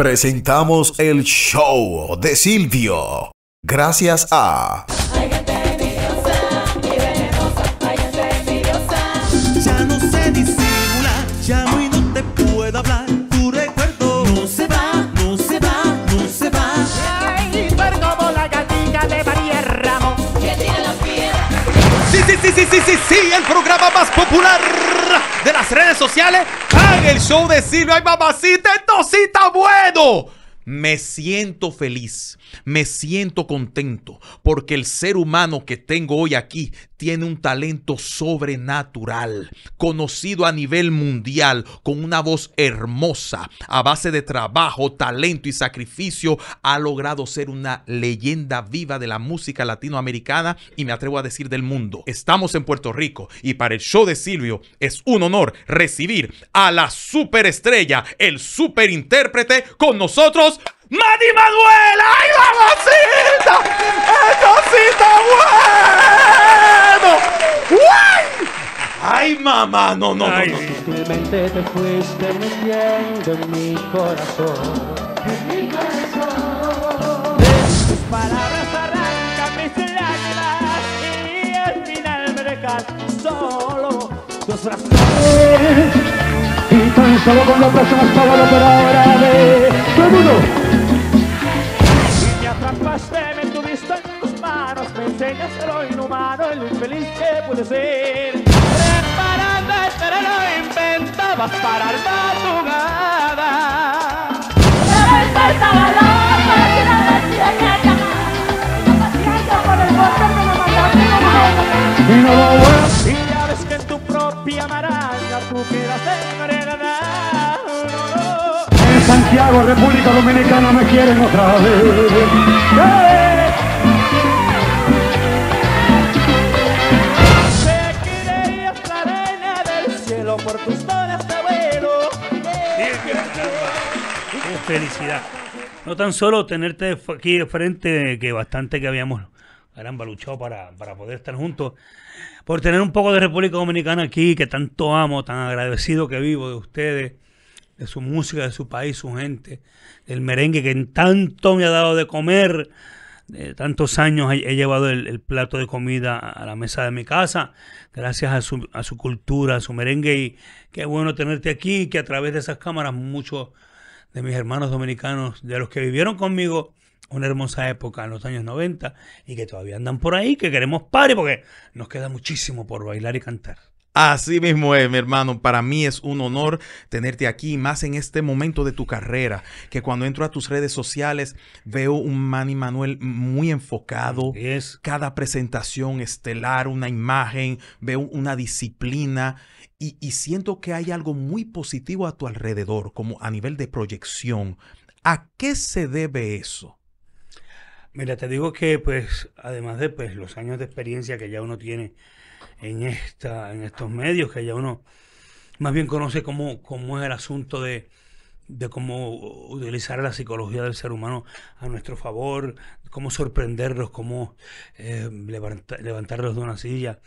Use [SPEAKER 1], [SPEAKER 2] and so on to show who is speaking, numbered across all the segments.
[SPEAKER 1] presentamos el show de Silvio. Gracias a... sí, sí, sí, el programa más popular
[SPEAKER 2] de las redes sociales. el show de Silvia hay Mamacita, esto bueno. Me siento feliz me siento contento porque el ser humano que tengo hoy aquí tiene un talento sobrenatural, conocido a nivel mundial, con una voz hermosa, a base de trabajo, talento y sacrificio, ha logrado ser una leyenda viva de la música latinoamericana y me atrevo a decir del mundo. Estamos en Puerto Rico y para el show de Silvio es un honor recibir a la superestrella, el intérprete, con nosotros.
[SPEAKER 1] ¡Maddy Manuel! ¡Ay, mamacita! ¡Esto sí
[SPEAKER 2] está bueno! ¡Uy! ¡Ay, mamá!
[SPEAKER 3] No, no, Ay, no, no, Simplemente te fuiste metiendo en mi corazón. En mi corazón. De tus palabras arrancan mis lágrimas y al final me dejas solo dos
[SPEAKER 1] razones. Y tan solo con los brazos para la palabra de todo el mundo
[SPEAKER 3] fe me tuviste en tus manos, me enseñas lo inhumano y lo infeliz que puede ser. Preparando
[SPEAKER 1] este lo inventabas para armar tu gada. Y no lo voy a... Y ya ves que en tu propia maraña tú quieras enredada. Santiago, República Dominicana, me quieren otra vez.
[SPEAKER 3] cielo por tus dones Qué felicidad. No tan solo tenerte aquí de frente, que bastante que habíamos, caramba, luchado para, para poder estar juntos, por tener un poco de República Dominicana aquí, que tanto amo, tan agradecido que vivo de ustedes de su música, de su país, su gente, del merengue que en tanto me ha dado de comer. De tantos años he, llevado el, plato de comida a la mesa de mi casa, gracias a su, a su cultura, a su merengue. Y qué bueno tenerte aquí, que a través de esas cámaras muchos de mis hermanos dominicanos, de los que vivieron conmigo una hermosa época en los años 90 y que todavía andan por ahí, que queremos pare porque nos queda muchísimo por bailar y cantar.
[SPEAKER 2] Así mismo es, mi hermano. Para mí es un honor tenerte aquí, más en este momento de tu carrera, que cuando entro a tus redes sociales veo un Manny Manuel muy enfocado. Es. Cada presentación estelar, una imagen, veo una disciplina y, siento que hay algo muy positivo a tu alrededor, como a nivel de proyección. ¿A qué se debe eso?
[SPEAKER 3] Mira, te digo que pues además de pues los años de experiencia que ya uno tiene en, esta, en estos medios, que ya uno más bien conoce cómo, es el asunto de, cómo utilizar la psicología del ser humano a nuestro favor, cómo sorprenderlos, cómo eh, levantarlos de una silla.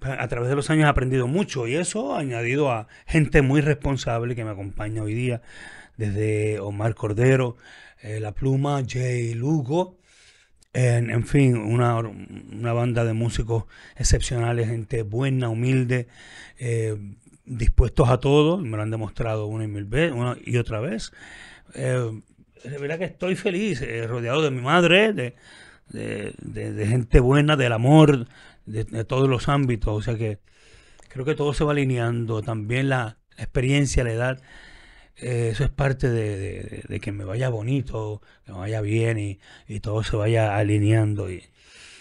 [SPEAKER 3] Pues, a través de los años he aprendido mucho y eso ha añadido a gente muy responsable que me acompaña hoy día, desde Omar Cordero, eh, La Pluma, Jay Lugo, en, fin, una, banda de músicos excepcionales, gente buena, humilde, eh, dispuestos a todo, me lo han demostrado una y mil veces, y otra vez. Eh, de verdad que estoy feliz, eh, rodeado de mi madre, de, gente buena, del amor, de, todos los ámbitos. O sea que creo que todo se va alineando. También la experiencia, la edad, eh, eso es parte de, que me vaya bonito, que me vaya bien y, todo se vaya alineando y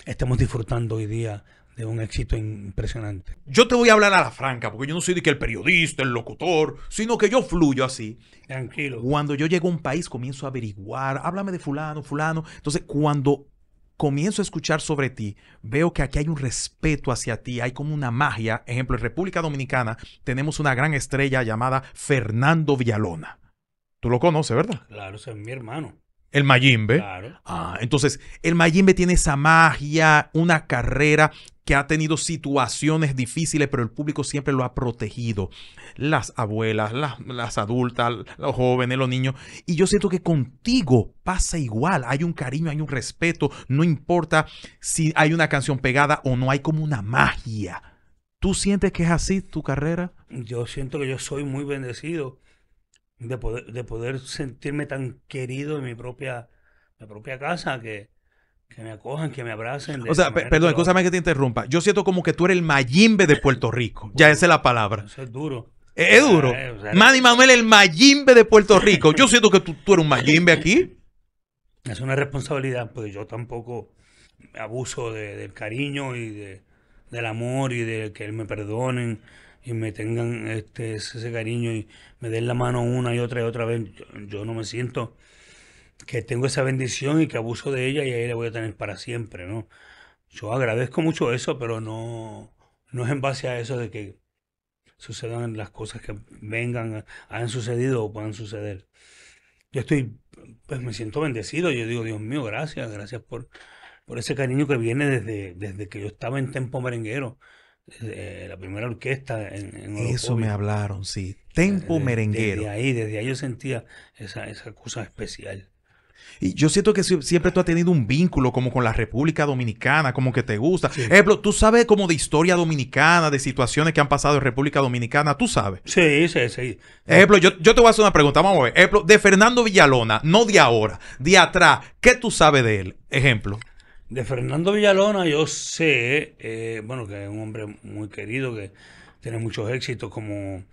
[SPEAKER 3] estemos disfrutando hoy día de un éxito impresionante.
[SPEAKER 2] Yo te voy a hablar a la franca, porque yo no soy de que el periodista, el locutor, sino que yo fluyo así. Tranquilo. Cuando yo llego a un país comienzo a averiguar, háblame de fulano, fulano. Entonces, cuando comienzo a escuchar sobre ti, veo que aquí hay un respeto hacia ti, hay como una magia. Ejemplo, en República Dominicana tenemos una gran estrella llamada Fernando Villalona. Tú lo conoces, ¿verdad?
[SPEAKER 3] Claro, es mi hermano.
[SPEAKER 2] El Mayimbe. Claro. Ah, entonces, el Mayimbe tiene esa magia, una carrera que ha tenido situaciones difíciles, pero el público siempre lo ha protegido. Las abuelas, las, adultas, los jóvenes, los niños. Y yo siento que contigo pasa igual. Hay un cariño, hay un respeto. No importa si hay una canción pegada o no, hay como una magia. ¿Tú sientes que es así tu carrera?
[SPEAKER 3] Yo siento que yo soy muy bendecido de poder, de poder sentirme tan querido en mi propia, mi propia casa que que me acojan, que me abracen. O sea, perdón, escúchame
[SPEAKER 2] que te interrumpa. Yo siento como que tú eres el Mayimbe de Puerto Rico. ya esa es la palabra.
[SPEAKER 3] Eso es duro. Es, duro. Eh, Madi Manuel,
[SPEAKER 2] el Mayimbe de Puerto Rico. Yo siento que tú, tú eres un Mayimbe aquí.
[SPEAKER 3] Es una responsabilidad, pues yo tampoco abuso del cariño y de, del amor y de que él me perdonen y me tengan este, ese, cariño y me den la mano una y otra y otra vez. yo no me siento que tengo esa bendición y que abuso de ella y ahí la voy a tener para siempre, ¿no? Yo agradezco mucho eso, pero no, no es en base a eso de que sucedan las cosas que vengan, han sucedido o puedan suceder. Yo estoy, pues me siento bendecido, yo digo, Dios mío, gracias, gracias por, por ese cariño que viene desde, desde que yo estaba en Tempo Merenguero. Eh, la primera orquesta en, en Eso
[SPEAKER 2] me hablaron, sí. Tempo merenguero. Desde
[SPEAKER 3] ahí, desde ahí yo sentía esa, esa cosa especial.
[SPEAKER 2] Y yo siento que siempre tú has tenido un vínculo como con la República Dominicana, como que te gusta. Ejemplo, tú sabes como de historia dominicana, de situaciones que han pasado en República Dominicana, tú sabes. Sí, sí, sí. Ejemplo, yo, yo te voy a hacer una pregunta, vamos a ver. Ejemplo, de Fernando Villalona, no de ahora, de atrás, ¿qué tú sabes de él? Ejemplo.
[SPEAKER 3] De Fernando Villalona yo sé, eh, bueno, que es un hombre muy querido, que tiene muchos éxitos como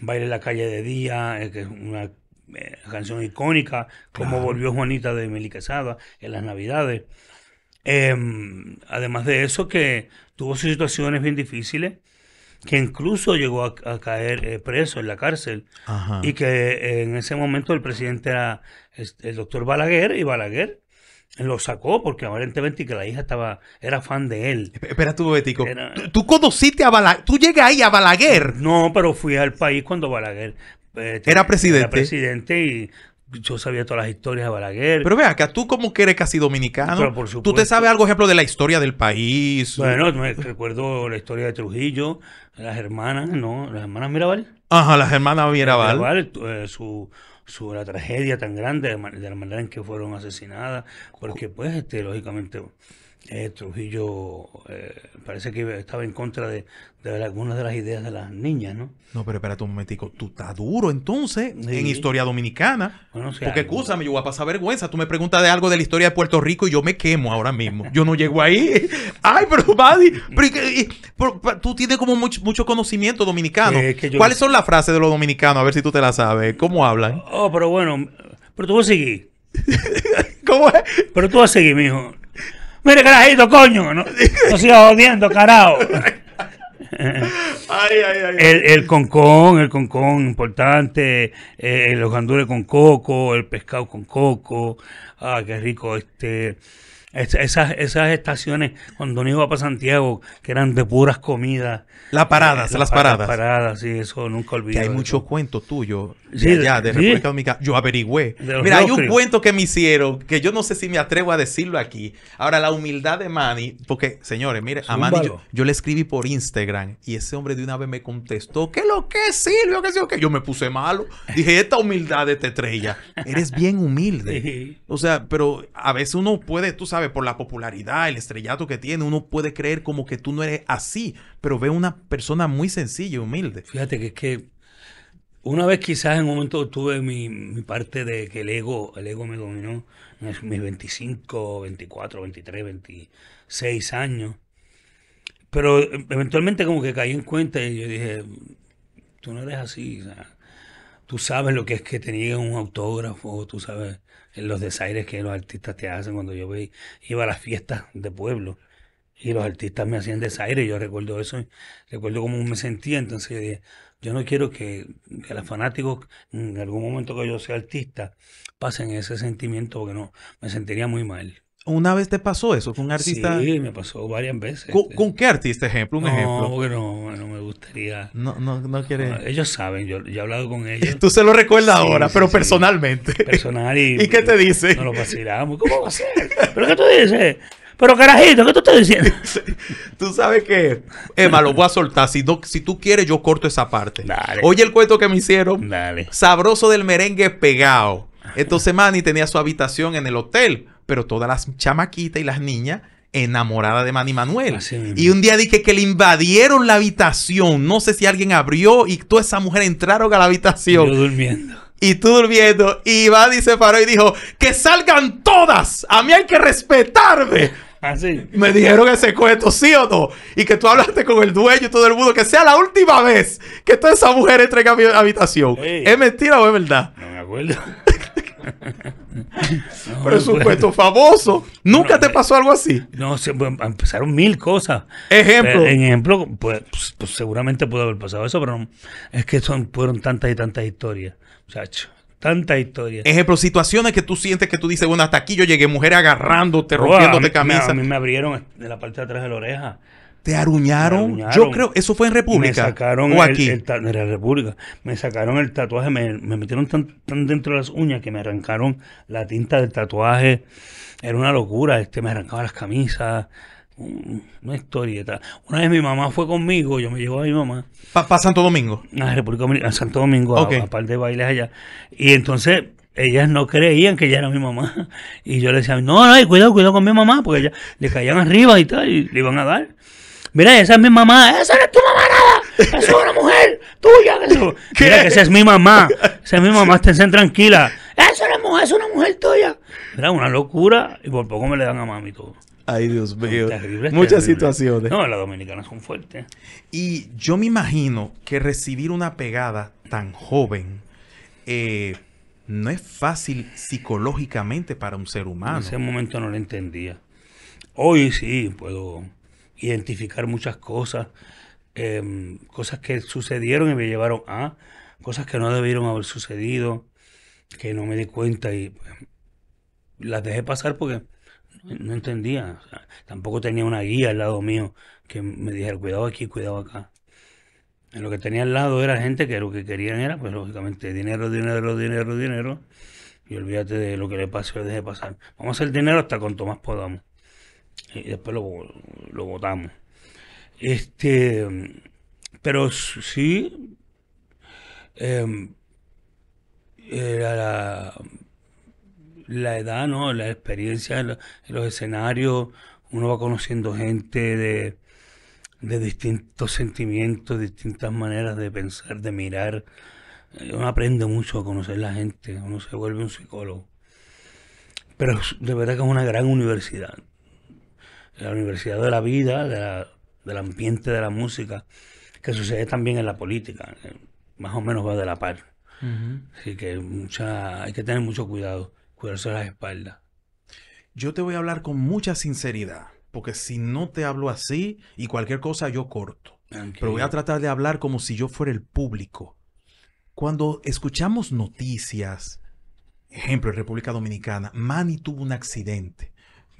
[SPEAKER 3] Baile en la calle de día, eh, que es una eh, canción icónica, como volvió Juanita de Meli Quesada en las Navidades. Em, además de eso, que tuvo situaciones bien difíciles, que incluso llegó a, caer eh, preso en la cárcel. Y que eh, en ese momento el presidente era el doctor Balaguer y Balaguer lo sacó porque aparentemente que la hija estaba era fan de él. Espera tú, Betico. ¿Tú, ¿Tú, conociste a Balaguer? ¿Tú llegas ahí a Balaguer? No, pero fui al país cuando Balaguer pues, este, era presidente. Era presidente y yo sabía todas las historias de Balaguer. Pero
[SPEAKER 2] vea, que tú como que eres casi dominicano. Tú te sabes algo, ejemplo, de la historia del país. Bueno,
[SPEAKER 3] recuerdo la historia de Trujillo, las hermanas, ¿no? Las hermanas Mirabal. Ajá, las hermanas Mirabal. Eh, su, su la tragedia tan grande de, de, la manera en que fueron asesinadas. Porque, pues, este, lógicamente, eh, Trujillo eh, parece que estaba en contra de, algunas de las ideas de las niñas, ¿no?
[SPEAKER 2] No, pero espérate un momentico, tú estás duro entonces en historia dominicana.
[SPEAKER 3] Bueno, porque escúchame,
[SPEAKER 2] yo voy a pasar vergüenza. Tú me preguntas de algo de la historia de Puerto Rico y yo me quemo ahora mismo. Yo no llego ahí. Ay, pero Maddy, tú tienes como mucho, conocimiento dominicano. ¿Cuáles son las frases de los dominicanos? A ver si tú te las sabes. ¿Cómo hablan?
[SPEAKER 3] Oh, pero bueno, pero tú vas a seguir. ¿Cómo es? Pero tú vas a seguir, mijo. Mire, carajito, coño. No, sigas jodiendo, carajo. ay, ay, ay. El, el, concón, el concón importante, eh, los gandules con coco, el pescado con coco. Ah, qué rico este esas, esas estaciones, cuando uno iba para Santiago, que eran de puras comidas. Las paradas, eh, las paradas. Las paradas, sí, eso nunca que hay muchos
[SPEAKER 2] cuentos tuyos allá, de Yo averigüé.
[SPEAKER 3] Mira, hay
[SPEAKER 1] un
[SPEAKER 2] cuento que me hicieron, que yo no sé si me atrevo a decirlo aquí. Ahora, la humildad de Manny, porque, señores, mire, a Manny yo, le escribí por Instagram y ese hombre de una vez me contestó, ¿qué lo que es, Silvio? que yo Yo me puse malo. Dije, esta humildad de estrella. Eres bien humilde. O sea, pero a veces uno puede, tú sabes, por la popularidad, el estrellato que tiene, uno puede creer como que tú no eres así, pero ve una persona muy sencilla y humilde. Fíjate que
[SPEAKER 3] es que una vez quizás en un momento tuve mi, parte de que el ego, el ego me dominó, mis 25, 24, 23, 26 años, pero eh, eventualmente como que caí en cuenta y yo dije, tú no eres así, tú sabes lo que es que tenía un autógrafo, tú sabes los desaires que los artistas te hacen. Cuando yo iba a las fiestas de pueblo y los artistas me hacían desaire, yo recuerdo eso, recuerdo cómo me sentía. Entonces yo no quiero que, que los fanáticos, en algún momento que yo sea artista, pasen ese sentimiento porque no, me sentiría muy mal.
[SPEAKER 2] ¿Una vez te pasó eso con un artista? Sí,
[SPEAKER 3] me pasó varias veces. ¿Con, este.
[SPEAKER 2] qué artista, ejemplo? Un no, ejemplo. Porque
[SPEAKER 3] no, no me gustaría. No,
[SPEAKER 2] no, no quiere.
[SPEAKER 3] ellos saben, yo, he hablado con ellos. Tú se lo recuerdas ahora, pero personalmente.
[SPEAKER 2] Personal y. ¿Y qué
[SPEAKER 3] te pues, dice? No lo vacilamos. ¿Cómo va a ser? ¿Pero qué tú dices? Pero carajito, ¿qué tú estás diciendo?
[SPEAKER 2] tú sabes que, Emma, lo voy a soltar. Si, si tú quieres, yo corto esa parte. Dale. Oye el cuento que me hicieron. Dale. Sabroso del merengue pegado. Entonces Manny tenía su habitación en el hotel pero todas las chamaquitas y las niñas Enamoradas de Manny Manuel. Y un día dije que le invadieron la habitación. No sé si alguien abrió y toda esa mujer entraron a la habitación. Y yo durmiendo. Y tú durmiendo. Y Manny se paró y dijo, que salgan todas. A mí hay que respetarme.
[SPEAKER 3] Así. Me dijeron
[SPEAKER 2] ese cuento, ¿sí o no? Y que tú hablaste con el dueño y todo el mundo, que sea la última vez que toda esa mujer entre a mi habitación. ¿Es mentira o es verdad? No
[SPEAKER 3] me acuerdo.
[SPEAKER 2] presupuesto famoso. ¿Nunca te eh, pasó algo
[SPEAKER 3] así? No, se, empezaron mil cosas. Ejemplo. Eh, ejemplo, pues, pues, pues, seguramente pudo haber pasado eso, pero es que son, fueron tantas y tantas historias, muchachos. Tanta historia. Ejemplo,
[SPEAKER 2] situaciones que tú sientes que tú dices, bueno, hasta aquí yo llegué, mujer agarrándote, rompiéndote oh, a mí me abrieron
[SPEAKER 3] de la parte de atrás de la oreja. Te aruñaron. Yo creo, eso fue en República. Me sacaron o aquí. El, República. Me sacaron el tatuaje, me, metieron tan, dentro de las uñas que me arrancaron la tinta del tatuaje. Era una locura, este, me arrancaba las camisas. Una historieta. Una vez mi mamá fue conmigo, yo me llevo a mi mamá. ¿Para Santo Domingo? A Santo Domingo, a, a par de bailes allá. Y entonces ellas no creían que ella era mi mamá. Y yo le decía, no, no, cuidado, cuidado con mi mamá, porque ella le caían arriba y tal, y le iban a dar mira, esa es mi mamá, esa no es tu mamá nada, es una mujer tuya. Mira esa es mi mamá, esa es mi mamá, estén tranquila. Esa no es es una mujer tuya. Mira, una locura y por poco me le dan a mami todo. Ay, Dios mío. Muchas situaciones. No, las dominicanas son fuertes. Y
[SPEAKER 2] yo me imagino
[SPEAKER 3] que recibir
[SPEAKER 2] una pegada tan joven eh, no es fácil
[SPEAKER 3] psicológicamente para un ser humano. En ese momento no lo entendía. Hoy sí puedo identificar muchas cosas, em, cosas que sucedieron y me llevaron a cosas que no debieron haber sucedido, que no me di cuenta y pues, las dejé pasar porque no entendía. tampoco tenía una guía al lado mío que me dijera cuidado aquí, cuidado acá. lo que tenía al lado era gente que lo que querían era, pues lógicamente, dinero, dinero, dinero, dinero. Y olvídate de lo que le pasó, le dejé pasar. Vamos a hacer dinero hasta cuanto más podamos y después lo, votamos. Este, pero sí, em, la, edad, ¿no? La experiencia los escenarios, uno va conociendo gente de, de distintos sentimientos, distintas maneras de pensar, de mirar. Eh, uno aprende mucho a conocer la gente, uno se vuelve un psicólogo. Pero de verdad que es una gran universidad la Universidad de la Vida, del ambiente de la música, que sucede también en la política, eh, más o menos va de la par. Así que mucha, hay que tener mucho cuidado, cuidarse las espaldas. Yo te voy a hablar con mucha sinceridad, porque si no te
[SPEAKER 2] hablo así y cualquier cosa yo corto. Pero voy a tratar de hablar como si yo fuera el público. Cuando escuchamos noticias, ejemplo, en República Dominicana, Manny tuvo un accidente.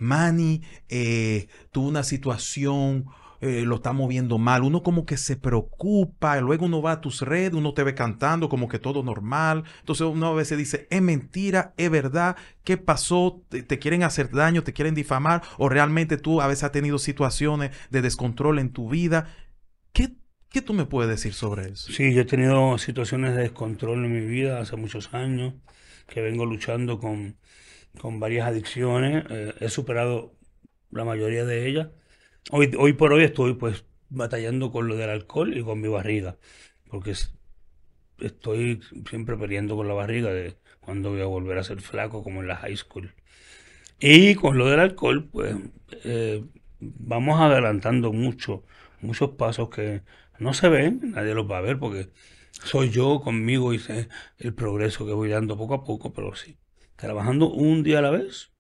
[SPEAKER 2] Manny eh, tuvo una situación, eh, lo está moviendo mal, uno como que se preocupa, luego uno va a tus redes, uno te ve cantando como que todo normal, entonces uno a veces dice, es mentira, es verdad, ¿qué pasó? ¿Te, quieren hacer daño, te quieren difamar? ¿O realmente tú a veces has tenido situaciones
[SPEAKER 3] de descontrol en tu vida? ¿Qué ¿Qué tú me puedes decir sobre eso? Sí, yo he tenido situaciones de descontrol en mi vida hace muchos años, que vengo luchando con con varias adicciones, eh, he superado la mayoría de ellas. Hoy, hoy por hoy estoy pues batallando con lo del alcohol y con mi barriga, porque estoy siempre peleando con la barriga de cuando voy a volver a ser flaco como en la high school. Y con lo del alcohol, pues eh, vamos adelantando mucho, muchos pasos que no se ven, nadie los va a ver porque soy yo conmigo y sé el progreso que voy dando poco a poco, pero sí, trabajando un día a la vez,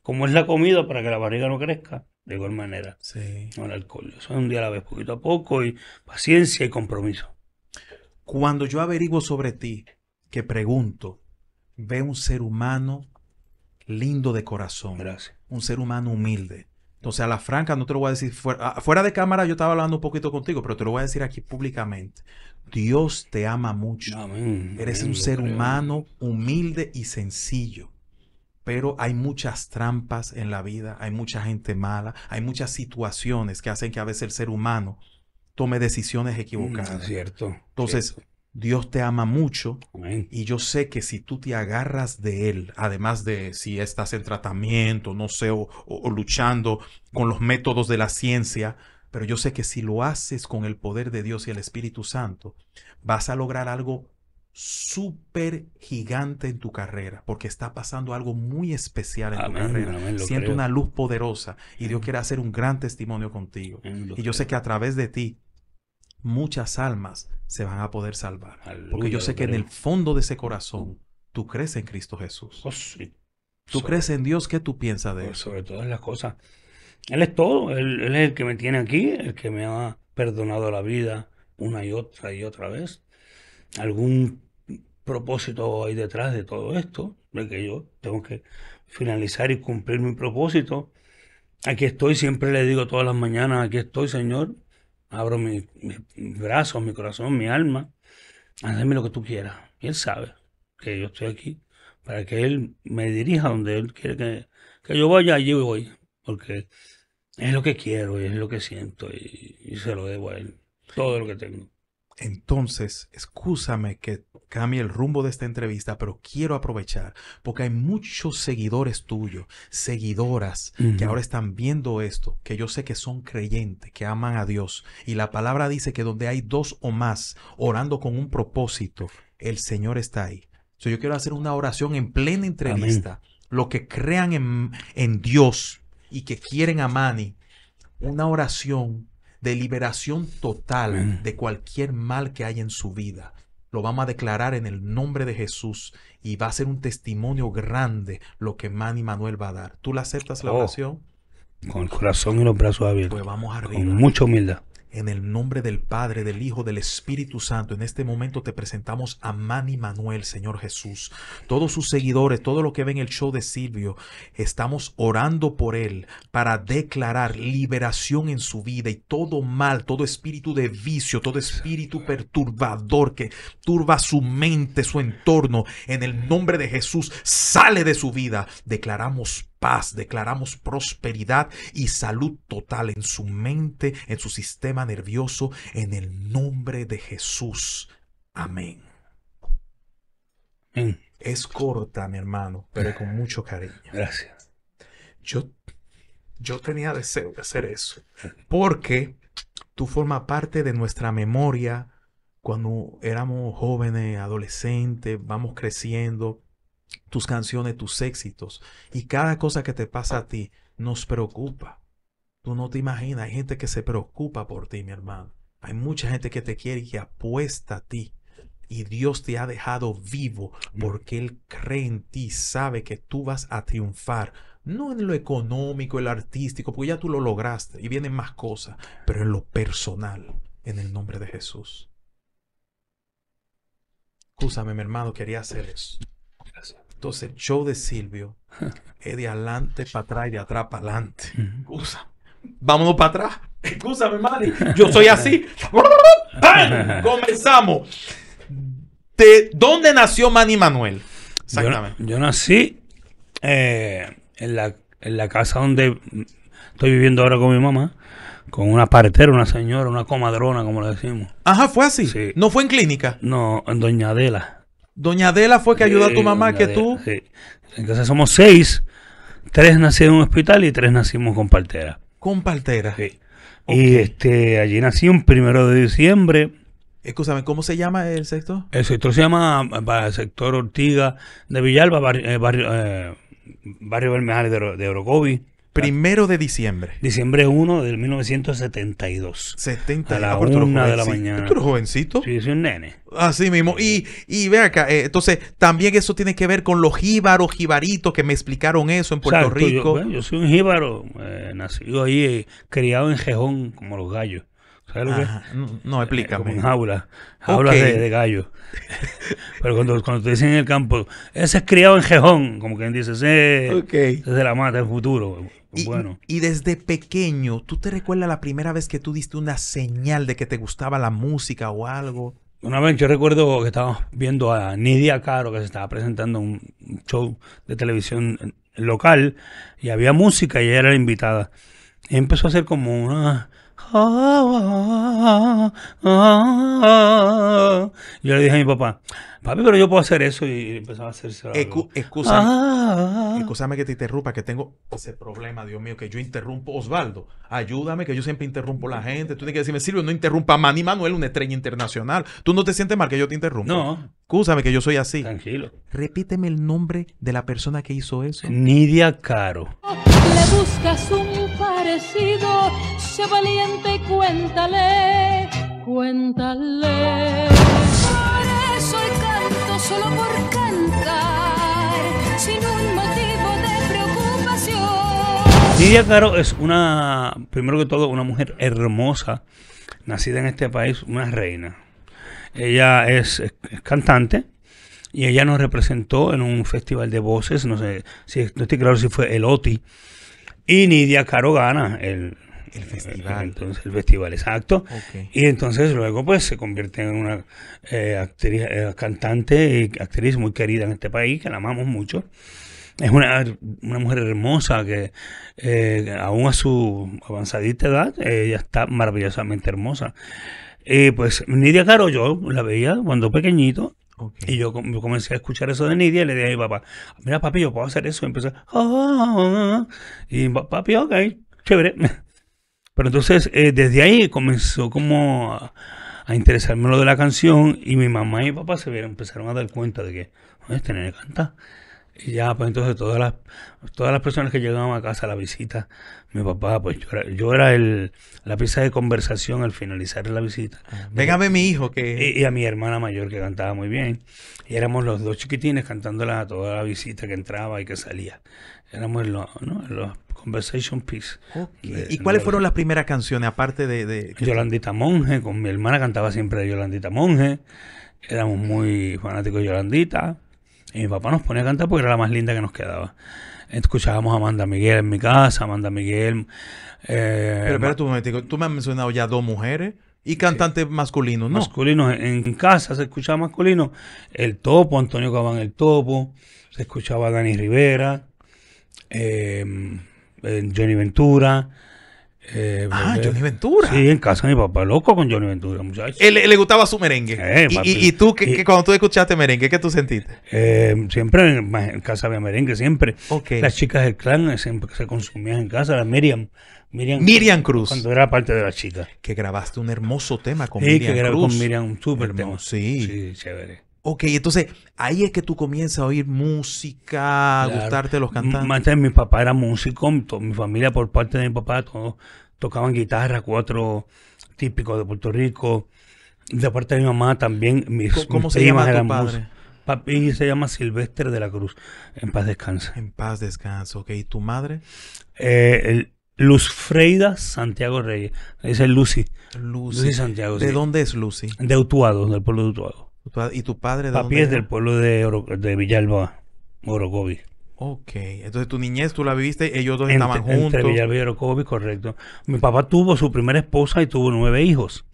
[SPEAKER 3] como es la comida para que la barriga no crezca, de igual manera, sí. no el alcohol. Eso es un día a la vez, poquito a poco, y paciencia y compromiso.
[SPEAKER 2] Cuando yo averiguo sobre ti, que pregunto, ve un ser humano lindo de corazón, Gracias. un ser humano humilde, entonces, a la franca, no te lo voy a decir ah, fuera, de cámara, yo estaba hablando un poquito contigo, pero te lo voy a decir aquí públicamente. Dios te ama mucho. Eres un ser humano humilde y sencillo. Pero hay muchas trampas en la vida, hay mucha gente mala, hay muchas situaciones que hacen que a veces el ser humano tome decisiones mm, equivocadas. cierto. Entonces, Dios te ama mucho y yo sé que si tú te agarras de Él, además de si estás en tratamiento, no sé, o, luchando con los métodos de la ciencia, pero yo sé que si lo haces con el poder de Dios y el Espíritu Santo, vas a lograr algo súper gigante en tu carrera, porque está pasando algo muy especial en tu carrera. Siento una luz poderosa y Dios quiere hacer un gran testimonio contigo. y yo sé que a través de ti muchas almas se van a poder salvar. porque yo sé que en el fondo de ese corazón tú crees en Cristo Jesús. Oh,
[SPEAKER 3] tú crees en Dios, ¿qué tú piensas de él? Oh, sobre todas las cosas. Él es todo, él, es el que me tiene aquí, el que me ha perdonado la vida una y otra y otra vez. Algún propósito hay detrás de todo esto, de que yo tengo que finalizar y cumplir mi propósito. Aquí estoy, siempre le digo todas las mañanas, aquí estoy, Señor, abro mis mi brazos, mi corazón, mi alma, hazme lo que tú quieras. Y Él sabe que yo estoy aquí para que Él me dirija donde Él quiere que, yo vaya, allí voy, porque es lo que quiero y es lo que siento y, se lo debo a Él, todo lo que tengo.
[SPEAKER 2] Entonces, escúchame que cambia el rumbo de esta entrevista, pero quiero aprovechar porque hay muchos seguidores tuyos, seguidoras que ahora están viendo esto, que yo sé que son creyentes, que aman a Dios. Y la palabra dice que donde hay dos o más orando con un propósito, el Señor está ahí. So, yo quiero hacer una oración en plena entrevista. Lo que crean en, Dios y que quieren a Manny, una oración de liberación total de cualquier mal que haya en su vida. Lo vamos a declarar en el nombre de Jesús y va a ser un testimonio grande lo que Manny Manuel va a dar. ¿Tú le aceptas la oh.
[SPEAKER 3] oración? Con el corazón y los brazos abiertos. Pues
[SPEAKER 2] vamos arriba. Con mucha humildad. En el nombre del Padre, del Hijo, del Espíritu Santo, en este momento te presentamos a Manny Manuel, Señor Jesús. Todos sus seguidores, todo lo que ven el show de Silvio, estamos orando por él para declarar liberación en su vida y todo mal, todo espíritu de vicio, todo espíritu perturbador que turba su mente, su entorno. En el nombre de Jesús, sale de su vida. Declaramos paz, declaramos prosperidad y salud total en su mente, en su sistema nervioso, en el nombre de Jesús. Amén. Mm. Es corta, mi hermano, pero con ah, mucho cariño. Gracias. Yo, yo tenía deseo de hacer eso, porque tú formas parte de nuestra memoria cuando éramos jóvenes, adolescentes, vamos creciendo tus canciones, tus éxitos. Y cada cosa que te pasa a ti nos preocupa. Tú no te imaginas, hay gente que se preocupa por ti, mi hermano. Hay mucha gente que te quiere y que apuesta a ti. Y Dios te ha dejado vivo mm. porque Él cree en ti, sabe que tú vas a triunfar. No en lo económico, el artístico, porque ya tú lo lograste y vienen más cosas, pero en lo personal, en el nombre de Jesús. Cúsame, mi hermano, quería hacer eso. Entonces, el show de Silvio es de adelante para atrás y de atrás para adelante. Excusa. Vámonos para atrás. Excúsame, Mani. Yo soy así. Comenzamos.
[SPEAKER 3] ¿De dónde nació Manny Manuel? Exactamente. Yo, nací eh, en, la, casa donde estoy viviendo ahora con mi mamá con una partera, una señora, una comadrona, como le decimos. Ajá, fue así. ¿No fue en clínica? No, en Doña Adela. Doña Adela fue que ayudó a tu mamá, que tú. Sí. Entonces somos seis. Tres nací en un hospital y tres nacimos con partera. Con partera. Sí. Y este, allí nací un primero de diciembre. Escúchame, ¿cómo se llama el sector? El sector se llama el sector Ortiga de Villalba, eh, barrio, eh, barrio, de, de Primero de diciembre. Diciembre 1 del 1972. 70 a la de la mañana. Tú eres jovencito. Sí, soy un nene. Así
[SPEAKER 2] mismo. Y, y ve acá, eh, entonces también eso tiene que ver con los jíbaros, jibaritos que me explicaron eso en Puerto Rico.
[SPEAKER 3] Yo, soy un jíbaro, eh, nacido ahí, eh, criado en Jejón, como los gallos. ¿Sabes lo que? No, no explícame. Como en jaula, Jaula de, gallo. Pero cuando, cuando te dicen en el campo, ese es criado en Jejón, como quien dice, ese es de la mata, del futuro. Y, desde pequeño, ¿tú te recuerdas la primera vez que tú diste una señal de que te gustaba la música o algo? Una vez yo recuerdo que estábamos viendo a Nidia Caro que se estaba presentando un show de televisión local y había música y ella era la invitada. empezó a hacer como una yo le dije a mi papá, papi, pero yo puedo hacer eso y empezaba a hacerse algo. Ah.
[SPEAKER 2] Excúsame, que te interrumpa, que tengo ese problema, Dios mío, que yo interrumpo. Osvaldo, ayúdame, que yo siempre interrumpo a la gente. Tú tienes que decirme, Silvio, no interrumpa a Manny Manuel, Un estrella internacional. Tú no te sientes mal que yo te interrumpa. No. Escúchame que yo soy así. Tranquilo. Repíteme el nombre de la persona que hizo eso.
[SPEAKER 3] Nidia Caro
[SPEAKER 1] le buscas un parecido, sé valiente y cuéntale, cuéntale. Por eso el canto, solo por cantar, sin un motivo de preocupación.
[SPEAKER 3] Lidia Caro es una, primero que todo, una mujer hermosa, nacida en este país, una reina. Ella es, cantante, y ella nos representó en un festival de voces, no sé, si, no estoy claro si fue el OTI, y Nidia Caro gana el, el festival. festival, exacto. Y entonces luego pues se convierte en una eh, eh, cantante y actriz muy querida en este país, que la amamos mucho. Es una, mujer hermosa que eh, aún a su avanzadita edad, ella está maravillosamente hermosa. Y pues Nidia Caro yo la veía cuando pequeñito y yo comencé a escuchar eso de Nidia y le dije a mi papá, mira papi, yo puedo hacer eso. Y empecé, ah, ah, ah, y papi, ok, chévere. Pero entonces eh, desde ahí comenzó como a, interesarme lo de la canción y mi mamá y mi papá se vieron, empezaron a dar cuenta de que, este nene canta. Y ya, pues entonces todas las, todas las personas que llegaban a casa a la visita, mi papá, pues yo era, yo el, la pieza de conversación al finalizar la visita. Ah, Véngame mi hijo que... Y, a mi hermana mayor que cantaba muy bien. Y éramos los dos chiquitines cantándola a toda la visita que entraba y que salía. Éramos los, los conversation piece. ¿Y cuáles fueron las primeras canciones aparte de...? de Yolandita Monge, con mi hermana cantaba siempre de Yolandita Monge. Éramos muy fanáticos de Yolandita. Y mi papá nos ponía a cantar porque era la más linda que nos quedaba. Escuchábamos a Amanda Miguel en mi casa, Amanda Miguel. Eh, pero espérate un momento, tú me has mencionado ya dos mujeres y cantantes masculinos, ¿no? Masculinos, en, casa se escuchaba masculino. El Topo, Antonio Cabán el Topo, se escuchaba Dani Rivera, eh, eh, Johnny Ventura. Eh, ah, Johnny Ventura. Sí, en casa mi papá, loco con Johnny Ventura, muchachos. le gustaba
[SPEAKER 2] su merengue. Eh, y, tú, que, cuando
[SPEAKER 3] tú escuchaste merengue, ¿qué tú sentiste? Eh, siempre en, casa había merengue, siempre. Las chicas del clan siempre se consumían en casa, la Miriam. Miriam, Cruz. Cuando era
[SPEAKER 2] parte de las chica. Que grabaste un hermoso tema con sí, Miriam que con Miriam, un tema. sí, chévere. Ok, entonces ahí es que tú comienzas a oír música,
[SPEAKER 3] a gustarte los cantantes. Más mi papá era músico, mi familia por parte de mi papá todos tocaban guitarra, cuatro típicos de Puerto Rico. De parte de mi mamá también mis ¿Cómo se llama tu padre? Papi se llama Silvestre de la Cruz. En paz descansa. En paz descansa, ok. ¿Y tu madre? Eh, Luz Freida Santiago Reyes. es Lucy. Lucy. Lucy Santiago. ¿De dónde es Lucy? De Utuado, del pueblo de Utuado. ¿Y tu padre de pie es del pueblo de, de Villalba, Orocovi. Ok, entonces tu niñez tú la viviste, ellos dos estaban juntos. Entre Villalba y Orocovi, correcto. Mi papá tuvo su primera esposa y tuvo nueve hijos.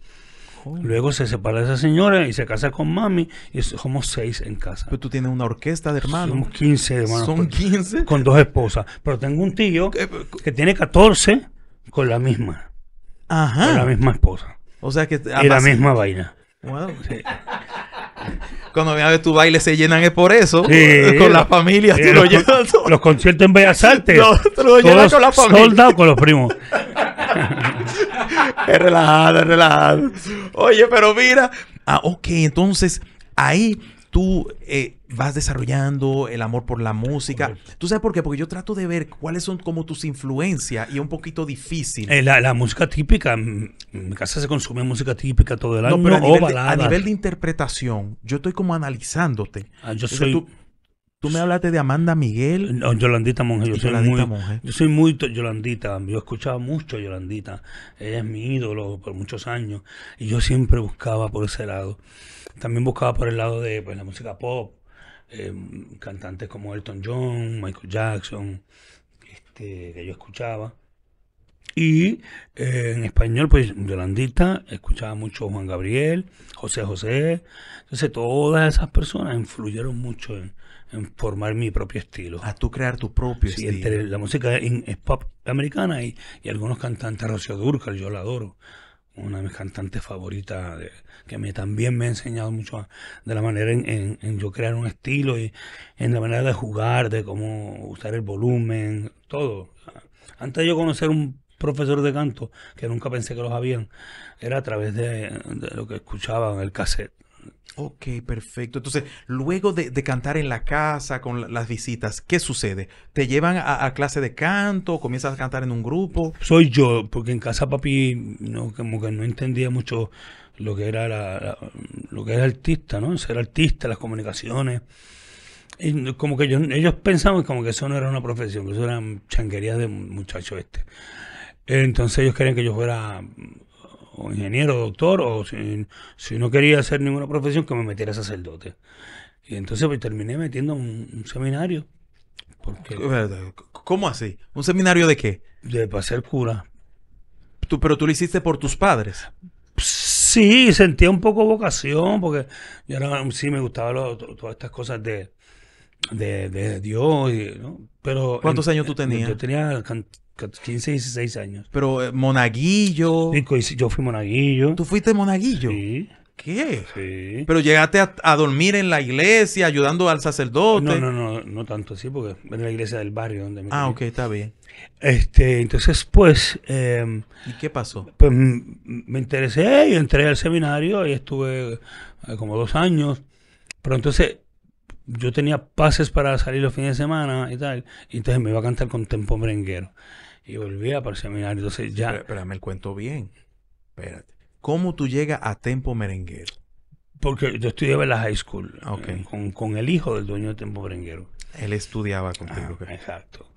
[SPEAKER 3] Oh. Luego se separa de esa señora y se casa con mami y somos seis en casa. Pero tú tienes una orquesta de hermanos. Somos 15 hermanos. Son 15. Pues, con dos esposas. Pero tengo un tío eh, que tiene 14 con la misma. Ajá. Con la misma esposa. O sea que... Y la misma vaina. Wow. Sí
[SPEAKER 2] cuando viene a ver tu baile se llenan es por eso. con las familias. los,
[SPEAKER 3] los, conciertos en Bellas Artes. No, te lo todos con la familia. Soldado con los primos.
[SPEAKER 1] es relajado,
[SPEAKER 2] es relajado. Oye, pero mira. Ah, ok, entonces ahí tú eh, vas desarrollando el amor por la música. ¿Tú sabes por qué? Porque yo trato de ver cuáles son como tus influencias y es un poquito difícil. Eh,
[SPEAKER 3] la, música típica, en mi casa se consume música típica todo el año. No, pero a, nivel,
[SPEAKER 2] de, interpretación, yo estoy como analizándote. Ah, yo soy... Tú, me hablaste de Amanda Miguel. No, Yolandita
[SPEAKER 3] Monge. Yo soy, muy, Monge. yo Yolandita. Yo escuchaba mucho a Yolandita. Ella es mi ídolo por muchos años. Y yo siempre buscaba por ese lado. También buscaba por el lado de pues, la música pop, Em, cantantes como Elton John, Michael Jackson, este, que yo escuchaba. Y eh, en español, pues Yolandita, escuchaba mucho Juan Gabriel, José José. Entonces, todas esas personas influyeron mucho en, formar mi propio estilo. A tú crear tu propio sí, estilo. Entre la música en pop americana y, y algunos cantantes, Rocío Durcal, yo la adoro una de mis cantantes favoritas, que me, también me ha enseñado mucho de la manera en, yo crear un estilo y en la manera de jugar, de cómo usar el volumen, todo. antes de yo conocer un profesor de canto, que nunca pensé que los habían, era a través de, de lo que escuchaba en el cassette. Ok,
[SPEAKER 2] perfecto. Entonces, luego de, cantar en la casa con las visitas, ¿qué sucede? ¿Te
[SPEAKER 3] llevan a, clase de canto? ¿Comienzas a cantar en un grupo? Soy yo, porque en casa papi no, como que no entendía mucho lo que era la, lo que era artista, ¿no? Ser artista, las comunicaciones. Y como que ellos pensaban como que eso no era una profesión, que eso eran chanquerías de muchacho este. Entonces ellos querían que yo fuera o ingeniero, doctor, o si, no quería hacer ninguna profesión, que me metiera sacerdote. Y entonces pues, terminé metiendo un, un seminario. Eh,
[SPEAKER 2] ¿Cómo así? ¿Un seminario de qué? De para ser cura. Tú, pero tú lo hiciste
[SPEAKER 3] por tus padres. Sí, sentía un poco vocación, porque ya era, sí me gustaban todas estas cosas de, Dios. pero ¿Cuántos años tú tenías? Yo tenía 15, 16 años. Pero eh, monaguillo. yo fui monaguillo. ¿Tú fuiste monaguillo? Sí. ¿Qué? Sí. Pero llegaste
[SPEAKER 2] a, dormir en la iglesia, ayudando al sacerdote. No, no, no, no tanto así, porque en la iglesia del barrio
[SPEAKER 3] donde me Ah, ok, está bien. Este, entonces, pues. Em, ¿Y qué pasó? Pues me interesé y entré al seminario y estuve eh, como dos años. Pero entonces yo tenía pases para salir los fines de semana y tal. Y entonces me iba a cantar con tempo merenguero y volvía para seminar Entonces ya. espérame el cuento bien. Espérate. ¿Cómo tú llegas a Tempo Merenguero? Porque yo estudiaba en la high school eh, con, el hijo del dueño de Tempo Merenguero. Él estudiaba contigo. Ah, exacto.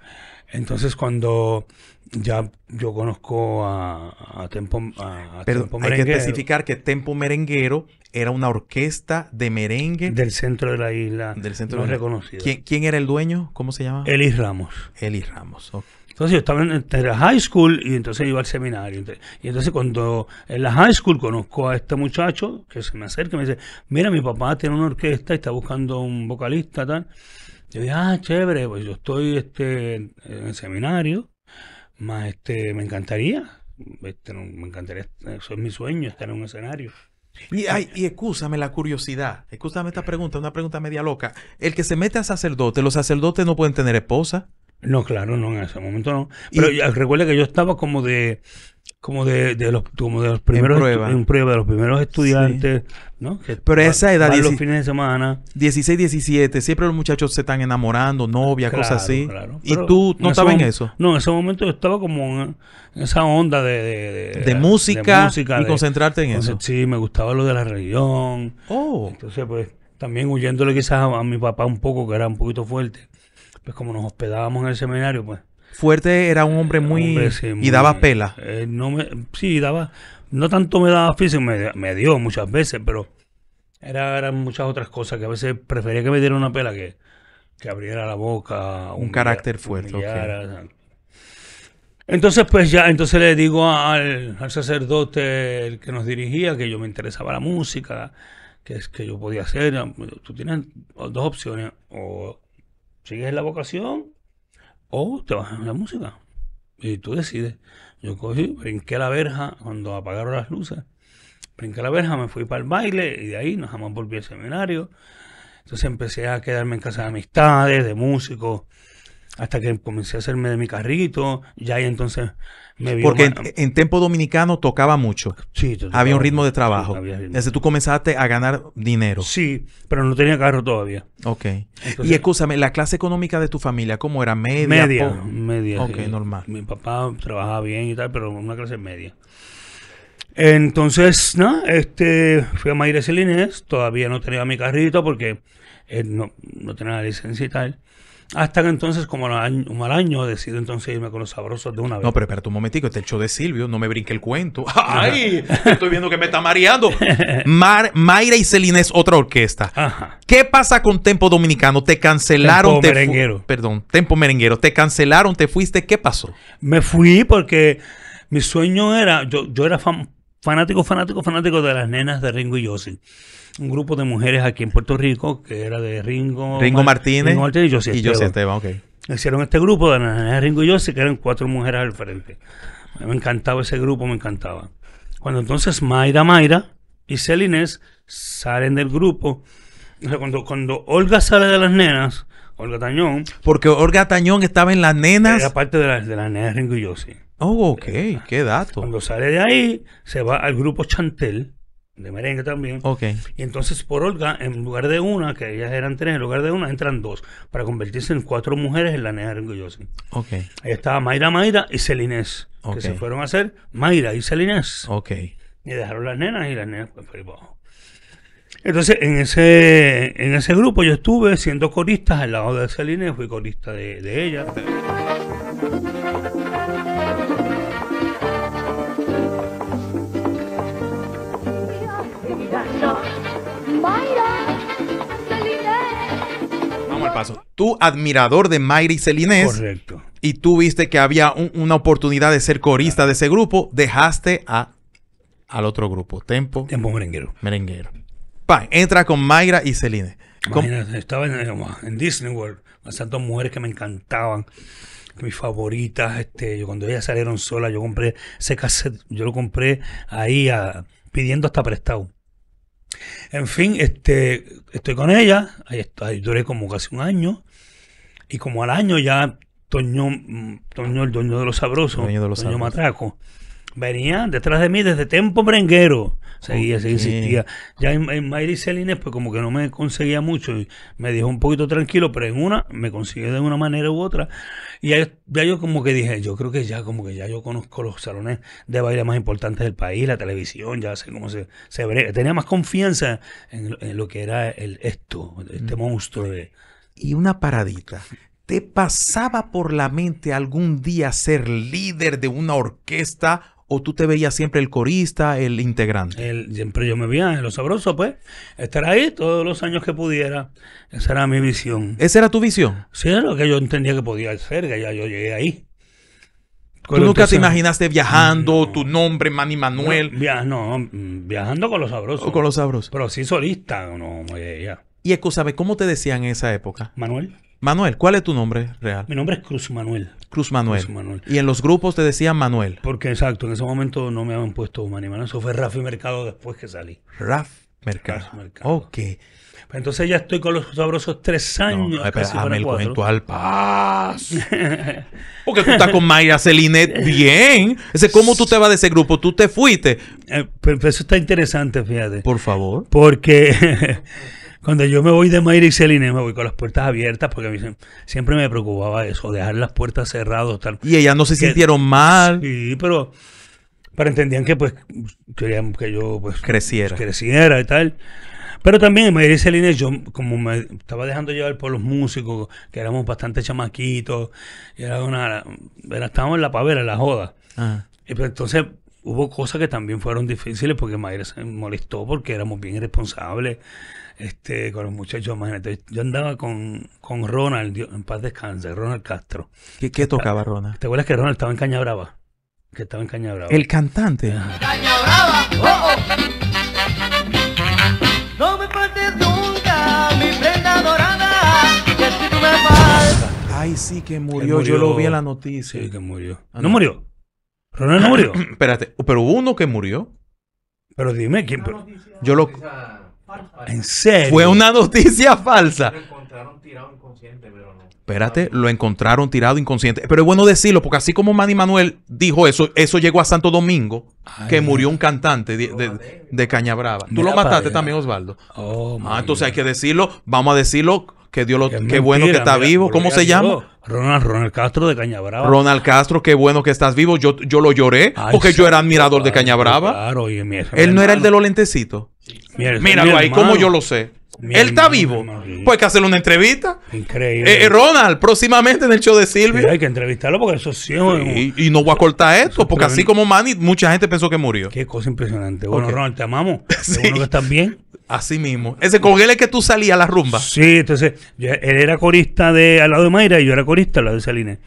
[SPEAKER 3] Entonces cuando ya yo conozco a, Tempo, a, Hay que especificar
[SPEAKER 2] que Tempo Merenguero era una orquesta de
[SPEAKER 3] merengue. Del centro de la isla. Del centro no de ¿Quién, ¿Quién, era el dueño? ¿Cómo se llama? Elis
[SPEAKER 2] Ramos. Elis Ramos. Okay.
[SPEAKER 3] Entonces yo estaba en, la high school y entonces iba al seminario. Y entonces cuando en la high school conozco a este muchacho que se me acerca y me dice, mira, mi papá tiene una orquesta y está buscando un vocalista, tal. Yo digo ah, chévere, pues yo estoy este, en el seminario, más este, me encantaría, este, me encantaría, eso es mi sueño, estar en un escenario. Y, ay, y excúsame la curiosidad,
[SPEAKER 2] excúsame esta pregunta, una pregunta media loca. El que se mete a sacerdote, ¿los sacerdotes no pueden tener esposa?
[SPEAKER 3] No, claro, no, en ese momento no. Pero recuerda que yo estaba como de como de, los como de los primeros en prueba, de los primeros estudiantes, ¿no? Pero esa edad los fines
[SPEAKER 2] de semana, 16, 17, siempre los muchachos se están enamorando, novia, cosas así. Y tú no en eso.
[SPEAKER 3] No, en ese momento yo estaba como en esa onda de de, música, y concentrarte en eso. Sí, me gustaba lo de la región Oh. Entonces pues también huyéndole quizás a mi papá un poco que era un poquito fuerte pues como nos hospedábamos en el seminario, pues.
[SPEAKER 2] Fuerte era un hombre muy. y daba pela.
[SPEAKER 3] Eh, no me, sí, daba. No tanto me daba físico, me, dio muchas veces, pero era, eran muchas otras cosas que a veces prefería que me diera una pela que, que abriera la boca. Un carácter fuerte. Entonces, pues ya, entonces le digo al, sacerdote que nos dirigía que yo me interesaba la música, que es que yo podía hacer. Eh, tú tienes dos opciones, o sigues la vocación o te en la música. Y tú decides. Yo cogí, brinqué la verja cuando apagaron las luces. Brinqué la verja, me fui para el baile y de ahí nos jamás volví al seminario. Entonces empecé a quedarme en casa de amistades, de músicos hasta que comencé a hacerme de mi carrito, ya y entonces me vi Porque
[SPEAKER 2] en, tiempo dominicano tocaba mucho.
[SPEAKER 3] Sí, había un ritmo de trabajo. Entonces Desde tú comenzaste a ganar dinero. Sí,
[SPEAKER 2] pero no tenía carro todavía. Ok. y escúchame, la clase económica de tu familia, ¿cómo era? Media. Media, media. Ok, normal.
[SPEAKER 3] Mi papá trabajaba bien y tal, pero una clase media. Entonces, ¿no? Este, fui a Mayres Celines, todavía no tenía mi carrito porque eh, no, no tenía la licencia y tal. Hasta entonces, como un mal año, decido entonces irme con los sabrosos de una vez. No, pero espérate
[SPEAKER 2] un momentico, este show de Silvio, no me brinque el cuento. ¡Ay! estoy viendo que me está mareando. Mar, Mayra y Celine es otra orquesta. ¿Qué pasa con Tempo Dominicano? ¿Te cancelaron? Tempo merenguero. Perdón, Tempo Merenguero. ¿Te
[SPEAKER 3] cancelaron? ¿Te fuiste? ¿Qué pasó? Me fui porque mi sueño era, yo, yo era fan fanático fanático fanático de las nenas de Ringo y Yossi. Un grupo de mujeres aquí en Puerto Rico que era de Ringo, Ringo Martínez, Ringo Martínez y Yossi Esteban. Y Hicieron este grupo de las nenas de Ringo y Yossi que eran cuatro mujeres al frente. Me encantaba ese grupo, me encantaba. Cuando entonces Mayra Mayra y Celines salen del grupo, cuando, cuando Olga sale de las nenas, Olga Tañón. Porque Olga Tañón estaba en las nenas. Era parte de, la, de las nenas de Ringo y Yossi. Oh, ok, qué dato. Cuando sale de ahí, se va al grupo Chantel, de merengue también. Ok. Y entonces por Olga, en lugar de una, que ellas eran tres, en lugar de una, entran dos, para convertirse en cuatro mujeres en la negra orgullosa. Ok. Ahí estaba Mayra Mayra y Celines que se fueron a hacer Mayra y Celines. Ok. Y dejaron las nenas y las nenas, pues, entonces, en ese, en ese grupo yo estuve siendo corista al lado de Celines fui corista de, de ella.
[SPEAKER 2] Tú, admirador de Mayra y celine Y tú viste que había una oportunidad de ser corista de ese grupo, dejaste a, al otro grupo, Tempo. Tempo Merenguero. Merenguero. entra con Mayra y Celine.
[SPEAKER 3] estaba en, Disney World, con mujeres que me encantaban, mis favoritas. Este, yo cuando ellas salieron solas, yo compré ese cassette, yo lo compré ahí pidiendo hasta prestado. En fin, este, estoy con ella, ahí, duré como casi un año, y como al año ya Toño, mm, el dueño de los sabrosos, dueño de los sabrosos venía detrás de mí desde tiempo Brenguero. Seguía, seguía, Ya en, en Mayri pues como que no me conseguía mucho y me dejó un poquito tranquilo, pero en una me consiguió de una manera u otra. Y ya, yo como que dije, yo creo que ya, como que ya yo conozco los salones de baile más importantes del país, la televisión, ya sé cómo se, Tenía más confianza en, lo que era el, esto, este mm. monstruo de... Y una paradita. ¿Te pasaba por
[SPEAKER 2] la mente algún día ser líder de una orquesta ¿O tú te veías siempre el
[SPEAKER 3] corista, el
[SPEAKER 2] integrante?
[SPEAKER 3] El, siempre yo me veía en Los sabroso pues. Estar ahí todos los años que pudiera. Esa era mi visión. ¿Esa era tu visión? Sí, era lo que yo entendía que podía ser. que ya yo llegué ahí. ¿Tú nunca te imaginaste viajando, tu nombre, Manny Manuel? No, mm, viajando con Los Sabrosos. O con Los Sabrosos. Pero sí solista, no, ya.
[SPEAKER 2] ¿Y Escúchame, cómo te decían en esa época? Manuel. Manuel, ¿cuál es tu nombre
[SPEAKER 3] real? Mi nombre es Cruz Manuel. Cruz Manuel. Y
[SPEAKER 2] en los grupos te decían Manuel.
[SPEAKER 3] Porque exacto, en ese momento no me habían puesto Manuel. Eso fue Rafi Mercado después que salí. Raf Mercado. Mercado. Ok. entonces ya estoy con los sabrosos tres años. No, espera, el cuento al
[SPEAKER 2] Porque tú estás con Mayra Celinet bien. Ese, ¿Cómo tú te vas de ese grupo? Tú te
[SPEAKER 3] fuiste. Eh, pero eso está interesante, fíjate. Por favor. Porque cuando yo me voy de Mayra y Celine, me voy con las puertas abiertas porque siempre me preocupaba eso, dejar las puertas cerradas. Tal. Y ellas no se sintieron mal. Sí, pero, entendían que pues querían que yo pues, creciera. creciera y tal. Pero también en Mayra y Celine, yo como me estaba dejando llevar por los músicos, que éramos bastante chamaquitos, era una, estábamos en la pavera, en la joda. Pues, entonces hubo cosas que también fueron difíciles porque Mayra se molestó porque éramos bien irresponsables este, con los muchachos, imagínate. Yo andaba con, con Ronald, en paz descanse, Ronald Castro.
[SPEAKER 2] ¿Qué, qué tocaba Ronald?
[SPEAKER 3] ¿Te acuerdas que Ronald estaba en Caña Brava? Que estaba en Caña Brava. El cantante.
[SPEAKER 2] Caña
[SPEAKER 1] Brava, oh, oh. No me faltes nunca mi prenda dorada, que si tú me faltas.
[SPEAKER 2] Ay, sí, que murió. Yo lo vi en
[SPEAKER 3] la noticia.
[SPEAKER 2] Sí, que murió. Ah, no. murió? ¿Ronald no murió? Espérate, pero hubo uno que murió.
[SPEAKER 3] Pero dime quién. Pero...
[SPEAKER 2] Yo lo. ¿En serio? Fue una noticia falsa. Lo encontraron tirado inconsciente, pero no. Espérate, lo encontraron tirado inconsciente. Pero es bueno decirlo, porque así como Manny Manuel dijo eso, eso llegó a Santo Domingo, que murió un cantante de, de, Caña Brava. Tú lo mataste también, Osvaldo. Oh, ah, entonces hay que decirlo, vamos a decirlo que Dios lo, qué bueno que está vivo. ¿Cómo se llama?
[SPEAKER 3] Ronald, Castro de Caña Brava. Ronald
[SPEAKER 2] Castro, qué bueno que estás vivo. Yo, yo lo lloré porque yo era admirador de de Brava.
[SPEAKER 3] Claro, y mi Él no era el de
[SPEAKER 2] los lentecitos.
[SPEAKER 3] Mira, Míralo ahí, como yo lo
[SPEAKER 2] sé. Él está vivo. Pues hay que hacerle una entrevista.
[SPEAKER 3] Increíble. Eh, eh,
[SPEAKER 2] Ronald, próximamente en el show de Silvia. hay que entrevistarlo porque eso sí. y, no voy a cortar esto, porque así como Manny, mucha gente pensó que murió.
[SPEAKER 3] Qué cosa impresionante. Bueno, Ronald, te amamos. Sí. Así mismo. Ese con él es que tú salías a la rumba. Sí, entonces, él era corista de al lado de Mayra y yo era corista al lado de Saline.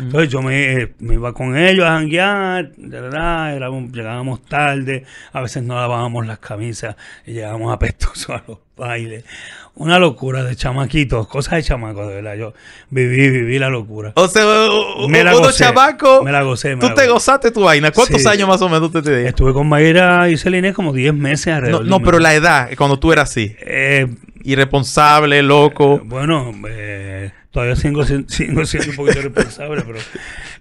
[SPEAKER 3] Entonces yo eh, me, iba con ellos a janguear, de verdad, llegábamos tarde, a veces no lavábamos las camisas y llegábamos apestosos a los bailes. Una locura de chamaquitos, cosas de chamacos, de verdad. Yo viví, viví la locura. O sea,
[SPEAKER 2] me la gocé, me la gocé. tú te gozaste
[SPEAKER 3] tu vaina. ¿Cuántos años más o menos te di. Estuve con Mayra y Celine como 10 meses alrededor. No, no pero la edad,
[SPEAKER 2] cuando tú eras así. Eh,
[SPEAKER 3] irresponsable, loco. Eh, bueno, eh, todavía sigo, siendo un poquito irresponsable, pero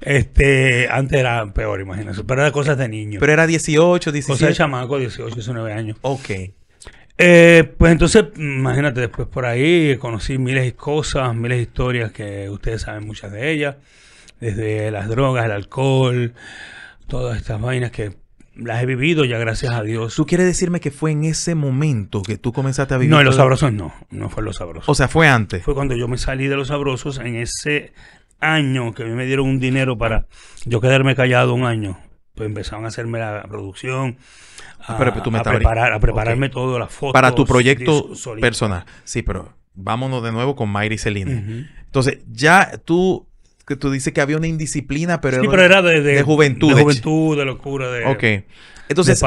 [SPEAKER 3] este, antes era peor, imagínense. Pero era cosas de niño. Pero era 18, 17. Cosas de chamaco, 18, 19 años. Ok. Eh, pues entonces, imagínate, después por ahí conocí miles de cosas, miles de historias que ustedes saben muchas de ellas, desde las drogas, el alcohol, todas estas vainas que las he vivido ya, gracias a Dios. ¿Tú
[SPEAKER 2] quieres decirme que fue en ese momento que tú comenzaste a vivir? No, en los sabrosos no,
[SPEAKER 3] no fue en los sabrosos. O sea, fue antes. Fue cuando yo me salí de los sabrosos en ese año que me dieron un dinero para yo quedarme callado un año. Pues empezaron a hacerme la producción, ah, a, pero, tú me a, a prepararme todo, las fotos. Para tu proyecto
[SPEAKER 2] personal. Sí, pero vámonos de nuevo con Mayra y Celina. Entonces, ya tú que tú dices que había una indisciplina, pero, era, de, juventud. De juventud, de locura, de... Ok. Entonces,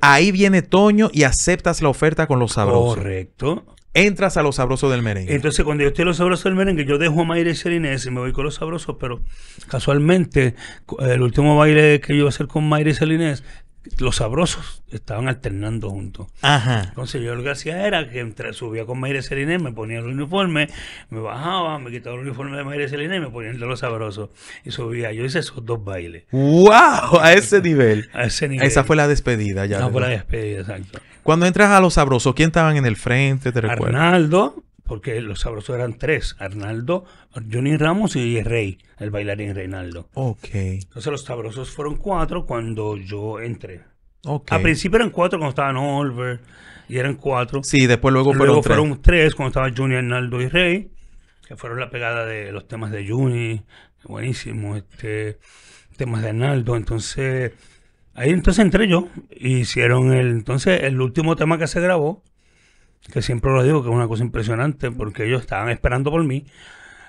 [SPEAKER 2] ahí viene Toño y aceptas la oferta con los sabrosos.
[SPEAKER 3] Correcto. Entras a los sabrosos del merengue. Entonces, cuando yo estoy a los sabrosos del merengue, yo dejo a Mayra y y me voy con los sabrosos, pero casualmente, el último baile que yo iba a hacer con Mayra y los sabrosos estaban alternando juntos. Ajá. Entonces yo lo que hacía era que entre, subía con Mayre Seliné, me ponía el uniforme, me bajaba, me quitaba el uniforme de Mayre Seliné y me ponía el de los sabrosos. Y subía. Yo hice esos dos bailes.
[SPEAKER 2] ¡Wow! A ese nivel. a ese nivel. Esa fue la despedida ya. Esa fue la despedida, exacto. Cuando entras a los sabrosos, ¿quién estaban en el frente? ¿Te
[SPEAKER 3] Arnaldo, porque los sabrosos eran tres, Arnaldo, Johnny Ramos y Rey, el bailarín Reinaldo. Ok. Entonces los sabrosos fueron cuatro cuando yo entré. Okay. A principio eran cuatro cuando estaban Olver y eran cuatro. Sí, después luego fueron luego fueron tres cuando estaban Johnny, Arnaldo y Rey, que fueron la pegada de los temas de Juni. buenísimo, este, temas de Arnaldo, entonces... Ahí entonces entré yo, hicieron el, entonces el último tema que se grabó que siempre lo digo que es una cosa impresionante porque ellos estaban esperando por mí.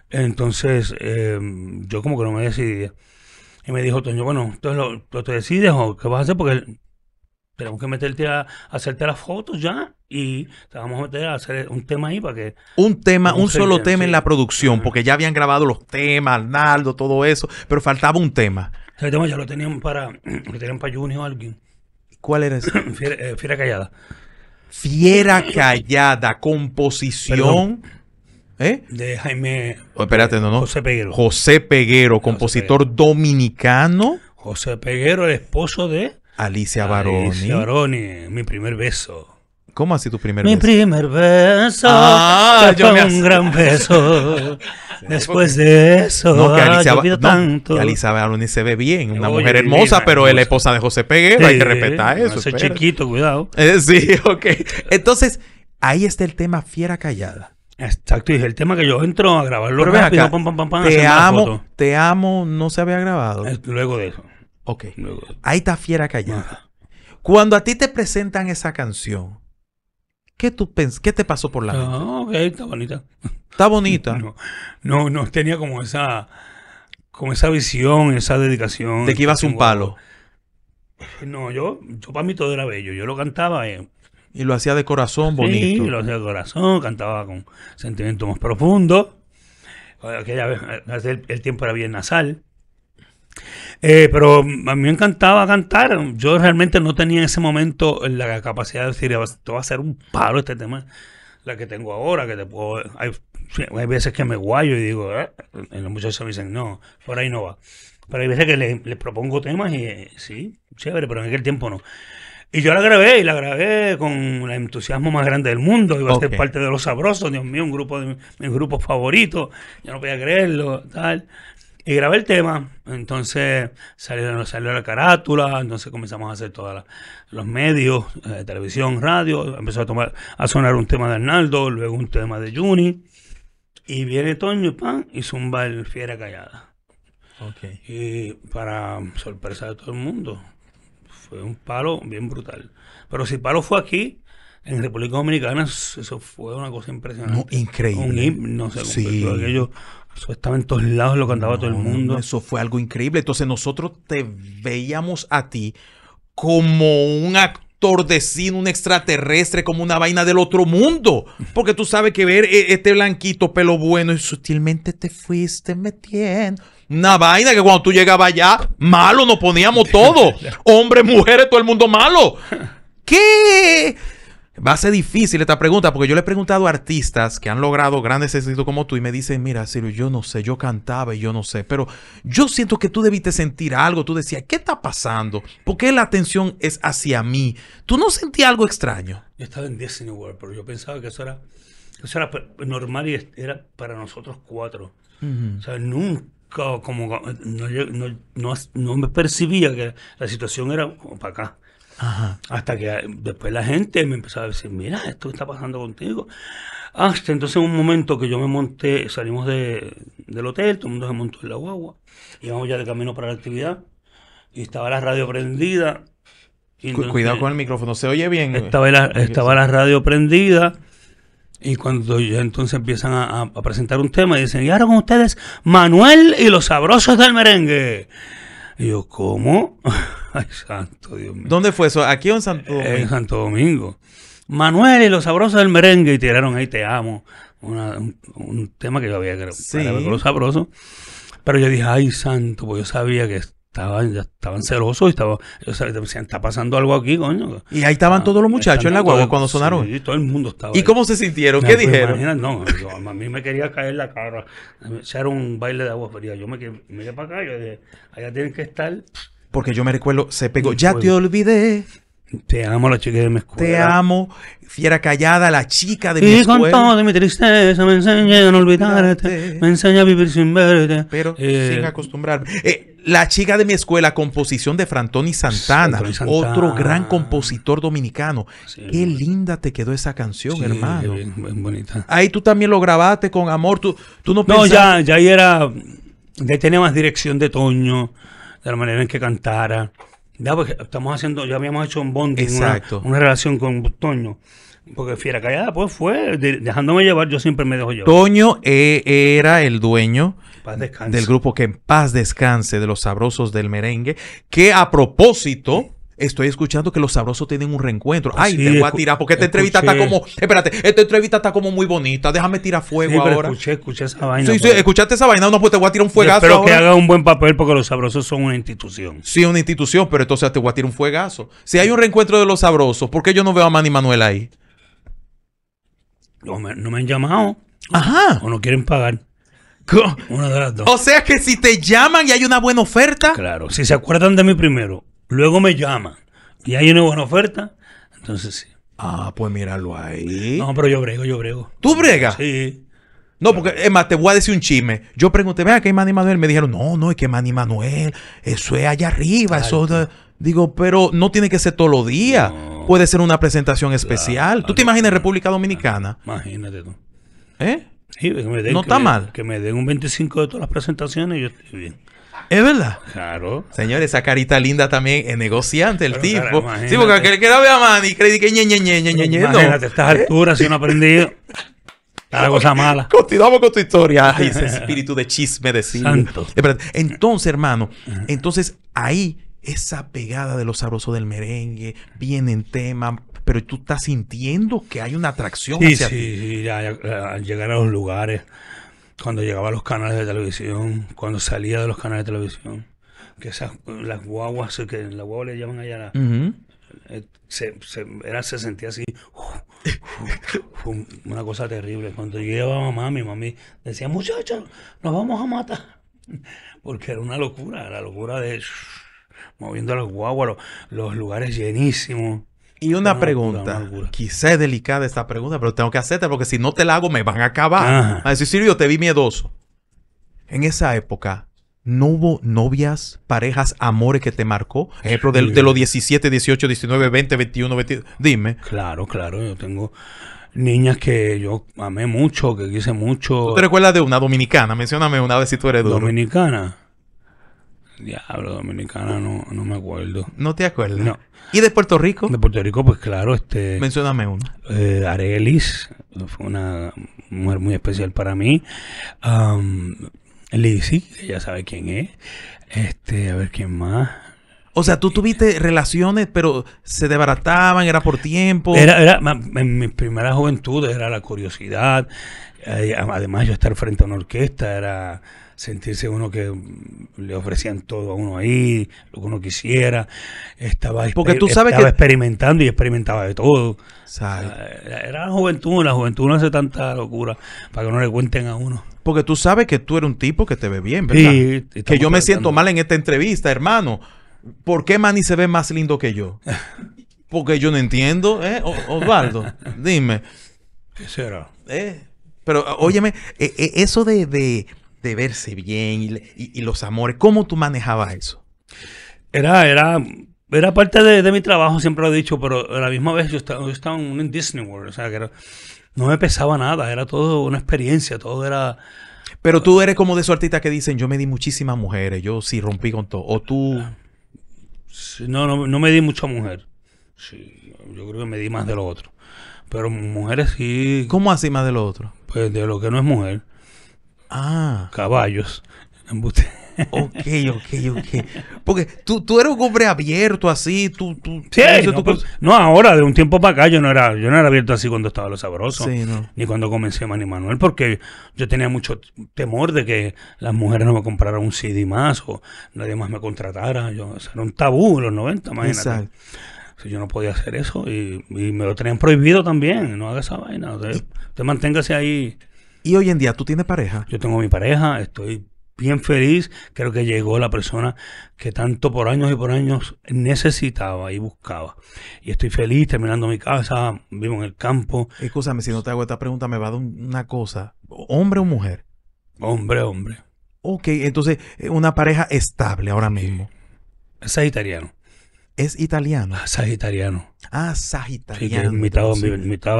[SPEAKER 3] Entonces em, yo como que no me decidía. Y me dijo Toño, bueno, tú lo, te decides o qué vas a hacer porque tenemos que meterte a, hacerte las fotos ya y te vamos a meter a hacer un tema ahí para que...
[SPEAKER 2] Un tema, un solo tema en la producción, porque ya habían grabado los temas, Arnaldo, todo eso, pero faltaba un tema.
[SPEAKER 3] Ese tema ya lo tenían para, lo tenían para Junior alguien. ¿Cuál era ese? Eh, Fiera Callada. Fiera Callada,
[SPEAKER 2] composición.
[SPEAKER 3] ¿eh? De Jaime. Oh, no, José
[SPEAKER 2] Peguero. compositor dominicano.
[SPEAKER 3] José Peguero, el esposo de. Alicia Alicia Baroni, mi primer beso. ¿Cómo así tu primer beso? Mi primer beso ah, yo me un gran beso. Después de eso, no, que ah, Alicia, tanto. Que Alicia
[SPEAKER 2] se ve bien, una mujer hermosa, pero es la esposa de José Peguero, hay que respetar eso. Ese chiquito, cuidado. Eh, sí, ok. Entonces, ahí está el tema fiera
[SPEAKER 3] callada. Exacto, y es el tema que yo entro a grabar. pero rápido, acá, te amo,
[SPEAKER 2] te amo, no se había grabado. luego de eso. Ok, ahí está fiera callada. Cuando a ti te presentan esa canción, ¿Qué, tú pens ¿Qué te pasó por la mente?
[SPEAKER 3] No, está bonita. Está bonita. No, no, tenía como esa, como esa visión, esa dedicación. De que ibas un palo. No, yo, yo para mí todo era bello. Yo lo cantaba. Eh.
[SPEAKER 2] Y lo hacía de corazón bonito. Sí, lo hacía de corazón,
[SPEAKER 3] cantaba con sentimiento más profundo. Aquella vez el tiempo era bien nasal. Eh, pero a mí me encantaba cantar. Yo realmente no tenía en ese momento la capacidad de decir, esto va a ser un palo este tema, la que tengo ahora, que te puedo... Hay, veces que me guayo y digo, eh, los muchachos me dicen, no, por ahí no va. Pero hay veces que les, propongo temas y sí, chévere, pero en aquel tiempo no. Y yo la grabé y la grabé con el entusiasmo más grande del mundo. Iba a ser parte de los sabrosos, Dios mío, un grupo de mis grupos favoritos. Yo no podía creerlo, tal. Y grabé el tema, entonces salió, salió la carátula, entonces comenzamos a hacer todos los medios, eh, televisión, radio, empezó a, tomar, a sonar un tema de Arnaldo, luego un tema de Juni, y viene Toño, pan, y zumba el Fiera Callada. Y para sorpresa de todo el mundo, fue un palo bien brutal. Pero si palo fue aquí, en República Dominicana, eso fue una cosa impresionante. increíble. Un himno, sí. aquello estaba en todos lados, lo que andaba todo el mundo. Eso
[SPEAKER 2] fue algo increíble. Entonces nosotros te veíamos a ti como un actor de cine, un extraterrestre, como una vaina del otro mundo. Porque tú sabes que ver e-, este blanquito, pelo bueno, y sutilmente te fuiste metiendo. Una vaina que cuando tú llegabas allá, malo nos poníamos todo. Hombres, mujeres, todo el mundo malo. ¿Qué? Va a ser difícil esta pregunta porque yo le he preguntado a artistas que han logrado grandes éxitos como tú y me dicen, mira, Silvio, yo no sé, yo cantaba y yo no sé, pero yo siento que tú debiste sentir algo, tú decías, ¿qué está pasando? ¿Por qué la atención es hacia mí? ¿Tú no sentías algo extraño?
[SPEAKER 3] Yo estaba en Disney World, pero yo pensaba que eso era, normal y era para nosotros cuatro. O sea, nunca como no me percibía que la situación era como para acá. Hasta que eh, después la gente me empezaba a decir, mira, esto está pasando contigo. Hasta entonces un momento que yo me monté, salimos del hotel, todo el mundo se montó en la guagua, íbamos ya de camino para la actividad, y estaba la radio prendida. Cuidado con el micrófono, se oye bien. Estaba la, estaba la radio prendida. Y cuando ya entonces empiezan a, presentar un tema y dicen, y ahora con ustedes, Manuel y los sabrosos del merengue. Y yo, ¿cómo? Ay, santo Dios mío. ¿Dónde fue eso? ¿Aquí o en Santo eh, Domingo? En Santo Domingo. Manuel y los sabrosos del merengue y tiraron ahí Te Amo. un, tema que yo había grabado. Sí. Los sabrosos. Pero yo dije, ay, santo, pues yo sabía que estaban, ya estaban celosos y estaba, yo sabía, decían, está pasando algo aquí, coño.
[SPEAKER 2] Y ahí estaban ah, todos los muchachos en la guagua cuando sonaron. Sí,
[SPEAKER 3] todo el mundo estaba. ¿Y cómo se sintieron? ¿Qué pues, dijeron? no, a mí me quería caer la cara. Era un baile de agua fría. Yo me, me quedé para acá, yo dije, allá tienen que estar
[SPEAKER 2] porque yo me recuerdo, se pegó, ya te olvidé. Te amo, la chica de mi escuela. Te amo, fiera
[SPEAKER 3] callada, la chica de mi escuela. Y con toda mi tristeza me enseña a no olvidarte, me enseña a vivir sin verte. Pero eh, sin
[SPEAKER 2] acostumbrarme. Eh, la chica de mi escuela, composición de Frantoni Santana, otro gran compositor dominicano. qué linda te quedó esa canción, hermano.
[SPEAKER 3] bonita. Ahí tú también lo grabaste con amor. Tú, no, ya, ya ahí era. Ya tenía más dirección de Toño de la manera en que cantara. Ya, pues, estamos haciendo, ya habíamos hecho un bonding, una, una, relación con Toño. Porque Fiera Callada, pues fue, dejándome llevar, yo siempre me dejo llevar. Toño
[SPEAKER 2] eh, era el dueño del grupo que en paz descanse, de los sabrosos del merengue, que a propósito Estoy escuchando que los sabrosos tienen un reencuentro. Pues Ay, te voy a tirar, porque esta entrevista está como. Espérate, esta entrevista está como muy bonita. Déjame tirar fuego sí, pero ahora. Escuché, escuché esa vaina. Sí, sí, escuchaste esa vaina. No, pues te voy a tirar un fuegazo. Pero que haga un buen papel porque los sabrosos son una institución. Sí, una institución, pero entonces te voy a tirar un fuegazo. Si hay un reencuentro de los sabrosos, ¿por qué yo no veo a Manny Manuel ahí?
[SPEAKER 3] No me, no me han llamado. Ajá. O no quieren pagar. Una de las dos. O sea que si te llaman y hay una buena oferta. Claro, si se acuerdan de mí primero Luego me llaman y hay una buena oferta, entonces sí. Ah, pues míralo ahí. No, pero yo brego, yo brego.
[SPEAKER 2] ¿Tú bregas? Sí. No, porque, es más, te voy a decir un chisme. Yo pregunté, vea, que es Manny Manuel. Me dijeron, no, no, es que Manny Manuel, eso es allá arriba. eso Digo, pero no tiene que ser todos los días. Puede ser una presentación especial. ¿Tú te imaginas República Dominicana?
[SPEAKER 3] Imagínate tú. ¿Eh? Sí, no está mal. Que me den un 25 de todas las presentaciones y yo estoy
[SPEAKER 2] bien. Es verdad. Claro. Señores, esa carita linda también es negociante el tipo. sí, porque aquel que y que ñe, a ¿Eh? si no
[SPEAKER 3] aprendido. La cosa mala. Continuamos con tu historia. Ay, ese espíritu
[SPEAKER 2] de chisme de cine. Entonces, hermano, entonces ahí esa pegada de lo sabroso del merengue viene en tema, pero tú estás sintiendo que hay una atracción hacia ti.
[SPEAKER 3] Sí, ya, al llegar a los lugares cuando llegaba a los canales de televisión, cuando salía de los canales de televisión, que esas, las guaguas, que en la guagua le llaman allá eh, se, era, se sentía así, una cosa terrible. Cuando llegaba mamá, mi mami decía, muchachos, nos vamos a matar. Porque era una locura, la locura de moviendo los guaguas, los, los lugares
[SPEAKER 2] llenísimos. Y una pregunta, quizá es delicada esta pregunta, pero tengo que hacerte porque si no te la hago me van a acabar. A decir, Sirio, te vi miedoso. En esa época, ¿no hubo novias, parejas, amores que te marcó? Ejemplo, de, los 17, 18, 19, 20, 21, 22. Dime. Claro, claro, yo tengo niñas que yo
[SPEAKER 3] amé mucho, que quise mucho. ¿Tú te
[SPEAKER 2] recuerdas de una dominicana? Mencióname una vez si tú eres duro. Dominicana.
[SPEAKER 3] Diablo, dominicana, no, me acuerdo. ¿No te acuerdas? No. ¿Y de Puerto Rico? De Puerto Rico, pues claro, este... mencioname uno. Eh, Arelis, fue una mujer muy especial para mí. Um, Lizzie, ya sabe quién es. Este, a ver quién más. O sea, tú tuviste relaciones, pero
[SPEAKER 2] se desbarataban, era por tiempo. Era, era
[SPEAKER 3] en mis primeras juventudes era la curiosidad. Eh, además, yo estar frente a una orquesta era sentirse uno que mm, le ofrecían todo a uno ahí, lo que uno quisiera, estaba, Porque estaba experimentando y experimentaba de todo. Era la juventud, la juventud no hace tanta locura para que no le cuenten a uno. Porque tú sabes que tú eres un tipo que te ve bien, ¿verdad? que
[SPEAKER 2] yo me siento mal en esta entrevista, hermano. ¿Por qué Manny se ve más lindo que yo? Porque yo no entiendo, ¿eh? Osvaldo, dime.
[SPEAKER 3] ¿Qué será? Eh,
[SPEAKER 2] pero óyeme, e, e, eso de, de verse bien y, los
[SPEAKER 3] amores. ¿Cómo tú manejabas eso? Era, era, era parte de, mi trabajo, siempre lo he dicho, pero a la misma vez yo estaba, en Disney World, o sea, que no me pesaba nada, era todo una experiencia, todo era... Pero tú eres como de esos artistas que dicen, yo me di muchísimas
[SPEAKER 2] mujeres, yo sí rompí con todo. O tú... No, no, no me di
[SPEAKER 3] mucha mujer. Sí, yo creo que me di más de lo otro. Pero mujeres sí... ¿Cómo así más de lo otro? Pues de lo que no es mujer. Ah. Caballos. ok, ok, ok. Porque tú, tú eres un hombre abierto así, tú... tú sí, no, ahora, de un tiempo para acá, yo no era yo no era abierto así cuando estaba Lo Sabroso, ni cuando comencé Manny Manuel, porque yo tenía mucho temor de que las mujeres no me compraran un CD más o nadie más me contratara. Yo, era un tabú en los 90, imagínate. Exacto. yo no podía hacer eso y, me lo tenían prohibido también. No haga esa vaina. usted manténgase ahí y hoy en día, ¿tú tienes pareja? Yo tengo mi pareja, estoy bien feliz. Creo que llegó la persona que tanto por años y por años necesitaba y buscaba. Y estoy feliz terminando mi casa, vivo en el campo. Escúchame, si no te hago esta pregunta, me va a dar
[SPEAKER 2] una cosa. ¿Hombre o mujer?
[SPEAKER 3] Hombre, hombre.
[SPEAKER 2] Ok, entonces, eh, una pareja estable ahora mismo.
[SPEAKER 3] Sagitariano. ¿Es italiano? Ah, sagitariano. Ah, sagitariano. Sí, mitad, hombre, mitad,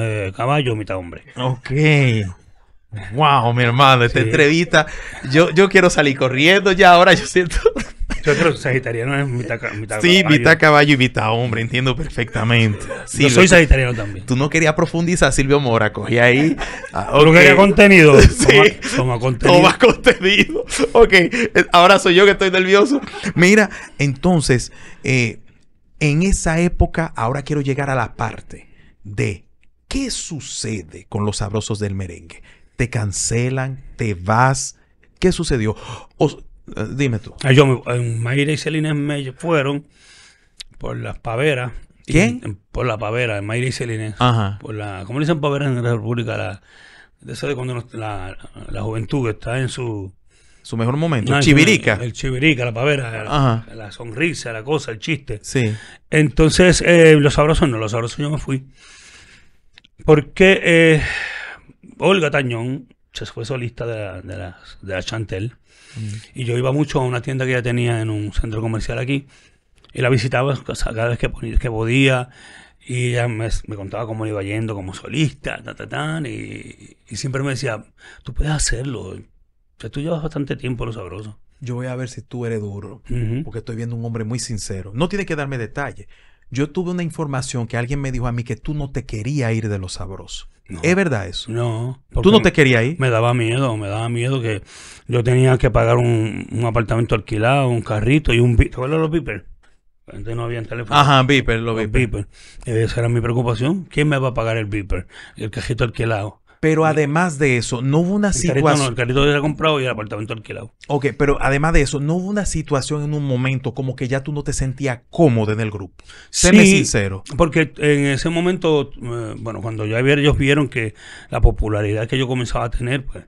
[SPEAKER 3] eh, caballo, mitad hombre.
[SPEAKER 2] Ok. Wow, mi
[SPEAKER 3] hermano, esta entrevista. Yo, yo quiero salir corriendo ya ahora, yo siento. Yo creo que sagitariano es mitad, sí, caballo. Sí, mitad
[SPEAKER 2] caballo y mitad hombre, entiendo perfectamente. yo soy sagitariano también. Tú no querías profundizar, Silvio Mora, y ahí. Ah, contenido. Sí. Toma, contenido.
[SPEAKER 1] Toma contenido. Ok, eh,
[SPEAKER 2] ahora soy yo que estoy nervioso. Mira, entonces, eh, en esa época, ahora quiero llegar a la parte de qué sucede con los sabrosos del merengue te cancelan, te vas. ¿Qué sucedió? Eh, dime tú. Ah, yo,
[SPEAKER 3] Mayra y Celina me fueron por las paveras. ¿Quién? por la pavera, Mayra y Celina. Ajá. Por la, ¿Cómo le dicen paveras en la República? La, eso de cuando la, juventud está en su su mejor momento. el ah, chivirica. El, chivirica, la pavera, la, sonrisa, la cosa, el chiste. Sí. Entonces, eh, los sabrosos no, los sabrosos yo me fui. Porque qué? Eh, Olga Tañón se fue solista de la, Chantel. Mm. Y yo iba mucho a una tienda que ella tenía en un centro comercial aquí. Y la visitaba cada vez que, que podía. Y ella me, contaba cómo le iba yendo como solista, y, siempre me decía, tú puedes hacerlo. O tú llevas bastante tiempo lo sabroso.
[SPEAKER 2] Yo voy a ver si tú eres duro, porque estoy viendo un hombre muy sincero. No tiene que darme detalles. Yo tuve una información que alguien me dijo a mí que tú no te querías ir de Los Sabrosos. ¿Es verdad eso?
[SPEAKER 3] No. ¿Tú no te querías ir? Me daba miedo, me daba miedo que yo tenía que pagar un, apartamento alquilado, un carrito y un... ¿Te acuerdas los beepers? Antes no había teléfono. Ajá, beeper, los, los Esa era mi preocupación. ¿Quién me va a pagar el beeper? El cajito alquilado.
[SPEAKER 2] Pero además de eso, no hubo una situación. el carrito comprado y Ok, pero además de eso, no hubo una situación en un momento como que ya tú no te sentías cómodo en el grupo. Séme sí, sincero.
[SPEAKER 3] Porque en ese momento, eh, bueno, cuando ya ellos vieron que la popularidad que yo comenzaba a tener, pues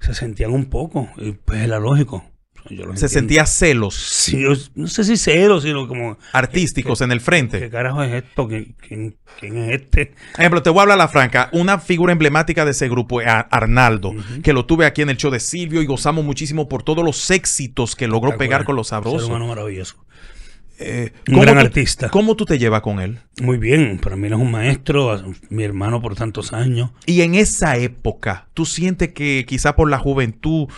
[SPEAKER 3] se sentían un poco. Y pues era lógico se sentía celos. no sé si celos, sino como... Artísticos en el frente.
[SPEAKER 2] ¿Qué carajo es esto? ¿Quién, es este? Por ejemplo, te voy a hablar a la franca. Una figura emblemática de ese grupo, es Arnaldo, que lo tuve aquí en el show de Silvio y gozamos muchísimo por todos los
[SPEAKER 3] éxitos que logró pegar con los sabrosos.
[SPEAKER 2] maravilloso. Eh, un gran artista. ¿Cómo tú te llevas con él?
[SPEAKER 3] Muy bien, para mí él es un maestro, mi hermano por tantos años.
[SPEAKER 2] Y en esa época, ¿tú sientes que quizá por la juventud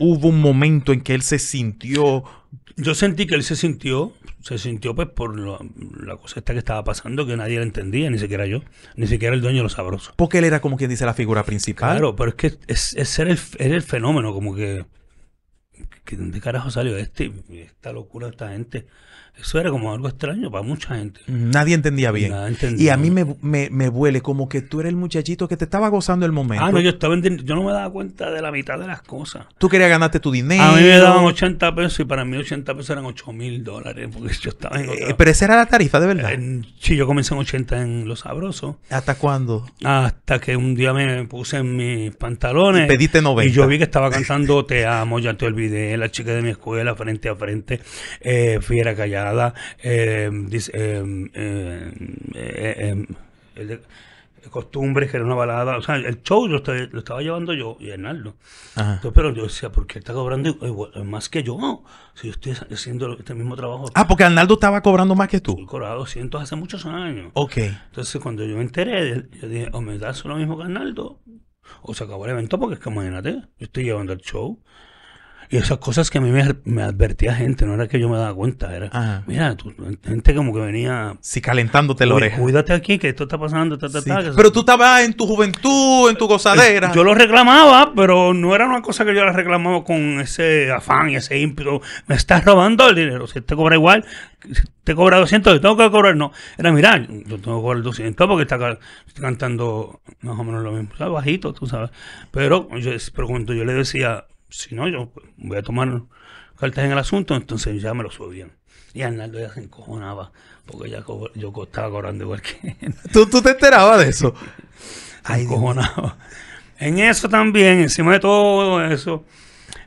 [SPEAKER 2] hubo un momento en que él se
[SPEAKER 3] sintió... Yo sentí que él se sintió, se sintió pues por la cosa esta que estaba pasando, que nadie la entendía, ni siquiera yo, ni siquiera el dueño de los sabrosos. Porque él era como quien dice la figura principal. Claro, pero es que es, el, era el fenómeno, como que, ¿De dónde carajo salió este? Esta locura, de esta gente. Eso era como algo extraño para mucha gente. Mm, nadie entendía bien. Y a mí
[SPEAKER 2] me, me, huele como que tú eres el muchachito que te estaba gozando el ah, momento. Ah, no, yo
[SPEAKER 3] estaba yo no me daba cuenta de la mitad de las cosas. Tú querías ganarte tu dinero. A mí me daban 80 pesos y para mí 80 pesos eran 8 mil dólares porque yo estaba eh, eh, Pero esa era la tarifa, de verdad. sí, yo comencé en 80 en Los Sabrosos. ¿Hasta cuándo? Hasta que un día me puse en mis pantalones. Y pediste 90. Y yo vi que estaba cantando Te amo, ya te olvidé, la chica de mi escuela, frente a frente, eh, a callar. Em, em, em, costumbres que era una balada. O sea, el show lo, estaba, llevando yo y Hernaldo. pero yo decía, porque está cobrando más que yo? si estoy haciendo este mismo trabajo. Ah,
[SPEAKER 2] porque Arnaldo estaba cobrando más que tú. Estoy
[SPEAKER 3] cobrado cientos hace muchos años. Ok. Entonces, cuando yo me enteré, yo dije, o me das lo mismo que Arnaldo, o se acabó el evento, porque es que imagínate, yo estoy llevando el show. Y esas cosas que a mí me, advertía gente, no era que yo me daba cuenta, era, mira, gente como que venía... Sí, calentándote la oreja. Cuídate aquí, que esto está pasando, Pero tú estabas en tu juventud, en tu gozadera. Yo lo reclamaba, pero no era una cosa que yo la reclamaba con ese afán y ese ímpetu. Me estás robando el dinero, si te cobra igual, si te cobra 200, yo tengo que cobrar, no. Era, mira, yo tengo que cobrar 200 porque está, cantando más o menos lo mismo, bajito, tú sabes. Pero, yo, pero cuando yo le decía si no, yo voy a tomar cartas en el asunto, entonces ya me lo subían. Y Arnaldo ya se encojonaba, porque ya yo estaba cobrando igual que ¿Tú, te enterabas de eso? Ay, encojonaba. En eso también, encima de todo eso,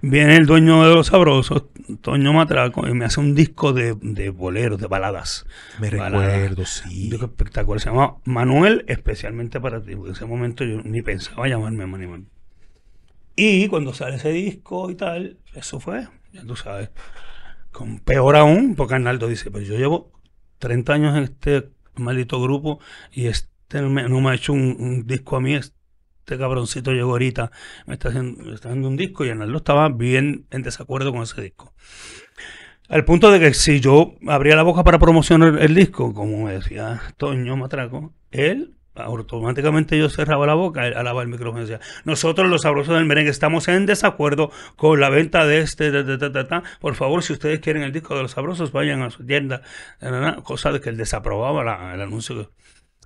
[SPEAKER 3] viene el dueño de los sabrosos, Toño Matraco, y me hace un disco de, boleros, de baladas. Me recuerdo, sí. espectacular. Se llamaba Manuel, especialmente para ti. Porque en ese momento yo ni pensaba llamarme Manuel. Y cuando sale ese disco y tal, eso fue, ya tú sabes. Con peor aún, porque Arnaldo dice, pero yo llevo 30 años en este maldito grupo y este no me ha hecho un, disco a mí, este cabroncito llegó ahorita, me está haciendo, un disco y Arnaldo estaba bien en desacuerdo con ese disco. Al punto de que si yo abría la boca para promocionar el disco, como me decía Toño Matraco, él automáticamente yo cerraba la boca alaba el micrófono decía, nosotros los sabrosos del merengue estamos en desacuerdo con la venta de este, por favor, si ustedes quieren el disco de los sabrosos, vayan a su tienda, cosa de que él desaprobaba el anuncio.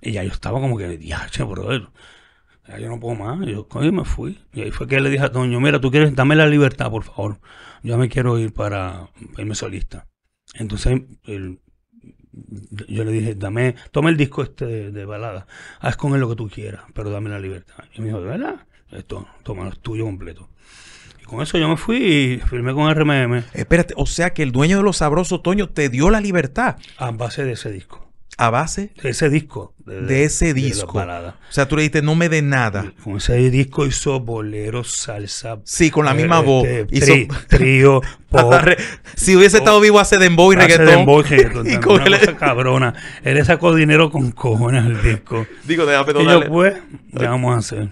[SPEAKER 3] Y ya yo estaba como que, yo no puedo más, yo me fui. Y ahí fue que le dije a Toño, mira, tú quieres, dame la libertad, por favor, yo me quiero ir para irme solista. Entonces, el, yo le dije, dame, toma el disco este de, balada, haz con él lo que tú quieras, pero dame la libertad. Y me dijo, ¿de verdad? Esto, toma, es tuyo completo. Y con eso yo me fui y firmé con RMM. Espérate, o sea que el dueño de los sabrosos Toño te dio la libertad. A base de ese disco
[SPEAKER 2] a base de ese disco. De, ese disco. o sea, tú le dijiste, no me dé nada. Con ese
[SPEAKER 3] disco hizo bolero, salsa. Sí, con la eh, misma voz. Este, hizo... Trío, pop. si hubiese estado vivo hace dembow y reggaetón. Demboy, y con una cabrona. Él le sacó dinero con cojones al disco. Digo, déjame perdonarle. Y yo, pues, ¿qué vamos a hacer?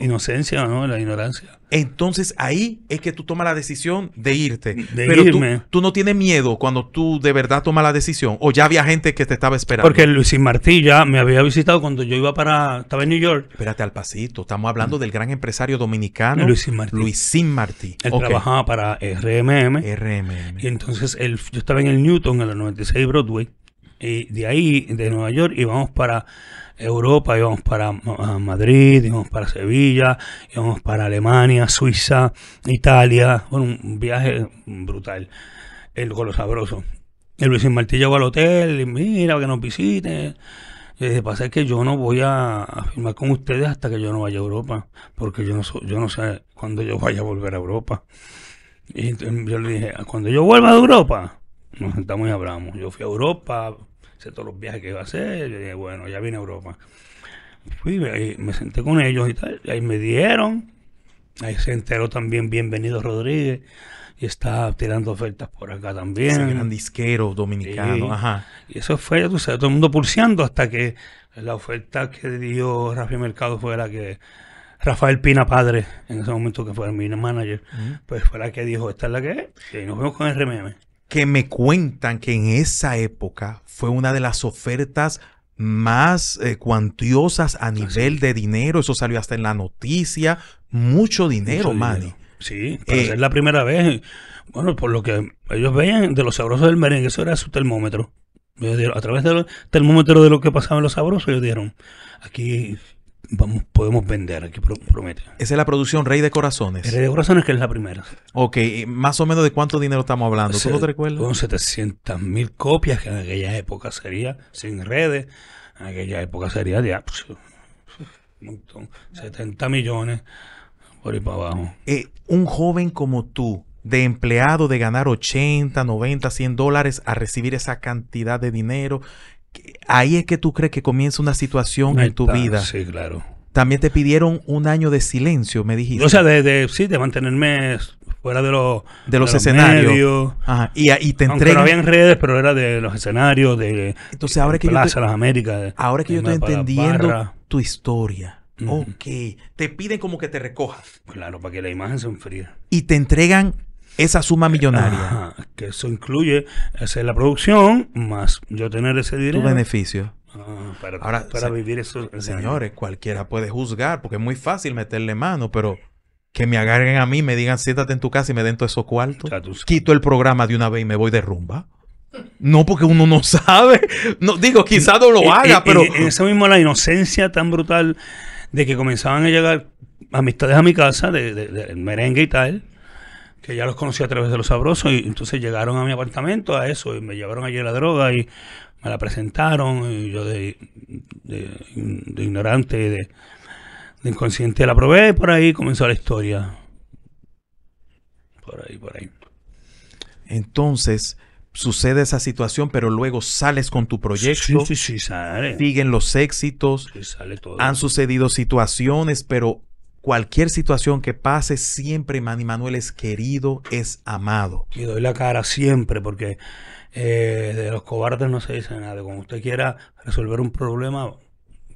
[SPEAKER 3] Inocencia, ¿no? La ignorancia. Entonces ahí es que tú tomas la decisión de irte. De Pero irme.
[SPEAKER 2] Tú, no tienes miedo cuando tú de verdad tomas la decisión. O ya había gente que te estaba esperando. Porque
[SPEAKER 3] Luisín Martí ya me había visitado
[SPEAKER 2] cuando yo iba para. Estaba en New York. Espérate al pasito. Estamos hablando
[SPEAKER 3] del gran empresario dominicano. Luisín Martí.
[SPEAKER 2] Luisín Martí. Él trabajaba
[SPEAKER 3] para RMM. RMM. Y entonces él, yo estaba en el Newton, en la 96 Broadway. Y de ahí, de Nueva York, íbamos para Europa, íbamos para Madrid, íbamos para Sevilla, íbamos para Alemania, Suiza, Italia. Fue un viaje brutal, el lo sabroso. El Luis martillo va al hotel, y mira, que nos visite. Y dije, pasa es que yo no voy a, firmar con ustedes hasta que yo no vaya a Europa, porque yo no, yo no sé cuándo yo vaya a volver a Europa. Y yo le dije, cuando yo vuelva a Europa, nos sentamos y hablamos. Yo fui a Europa, todos los viajes que iba a hacer, yo dije, bueno, ya vine a Europa. Fui, me senté con ellos y tal, y ahí me dieron, ahí se enteró también Bienvenido Rodríguez, y está tirando ofertas por acá también. Ese gran disquero dominicano, ajá. Y eso fue, tú sabes, todo el mundo pulseando hasta que la oferta que dio Rafael Mercado fue la que... Rafael Pina Padre, en ese momento que fue mi manager, pues fue la que dijo, esta es la que es, y nos vemos con RMM
[SPEAKER 2] que me cuentan que en esa época fue una de las ofertas más eh, cuantiosas a ah, nivel de dinero. Eso salió hasta en la
[SPEAKER 3] noticia. Mucho dinero, Mucho Manny. Sí, para eh, la primera vez. Bueno, por lo que ellos veían de los sabrosos del merengue, eso era su termómetro. a través del termómetro de lo que pasaba en los sabrosos, ellos dieron, aquí vamos, podemos vender, que
[SPEAKER 2] promete. Esa es la producción Rey de Corazones. Rey de Corazones, que es la primera. Ok, eh, más o menos de cuánto dinero estamos hablando. ¿Tú te Con
[SPEAKER 3] 700 mil copias, que en aquella época sería, sin redes, en aquella época sería de 70 ah, pues, millones por ahí para abajo.
[SPEAKER 2] Eh, un joven como tú, de empleado de ganar 80, 90, 100 dólares a recibir esa cantidad de dinero ahí es que tú crees que comienza una situación en tu vida. Sí, claro. También te pidieron un año de silencio, me dijiste. O
[SPEAKER 3] sea, de, sí, de mantenerme fuera de los, de los, escenarios. Ajá. Y, ah, te entregan. no en redes, pero era de los escenarios, de, Entonces, ahora que yo las Américas. Ahora que yo estoy entendiendo
[SPEAKER 2] tu historia. Ok.
[SPEAKER 3] Te piden como que te recojas. Claro, para que la imagen se enfríe.
[SPEAKER 2] Y te entregan esa suma eh, millonaria.
[SPEAKER 3] que eso incluye hacer la producción más yo tener ese dinero. Tu beneficio. Ah, para, vivir eso. Señores, cualquiera puede juzgar porque es muy fácil
[SPEAKER 2] meterle mano, pero que me agarren a mí, me digan siéntate en tu casa y me den todos esos cuartos. Quito
[SPEAKER 3] el programa de una vez y me voy de rumba.
[SPEAKER 2] No, porque uno
[SPEAKER 3] no sabe. No, digo, quizás no lo haga, pero. En, eso mismo la inocencia tan brutal de que comenzaban a llegar amistades a mi casa de, de merengue y tal que ya los conocí a través de los sabrosos, y entonces llegaron a mi apartamento a eso, y me llevaron allí la droga y me la presentaron, y yo de, ignorante, de, inconsciente la probé, y por ahí comenzó la historia. Por ahí, por ahí.
[SPEAKER 2] Entonces, sucede esa situación, pero luego sales con tu proyecto. Sí, sí, sale. Siguen los éxitos. Sale todo. Han sucedido situaciones, pero cualquier situación que pase, siempre Manny Manuel es querido, es amado. Y
[SPEAKER 3] doy la cara siempre porque eh, de los cobardes no se dice nada. Cuando usted quiera resolver un problema,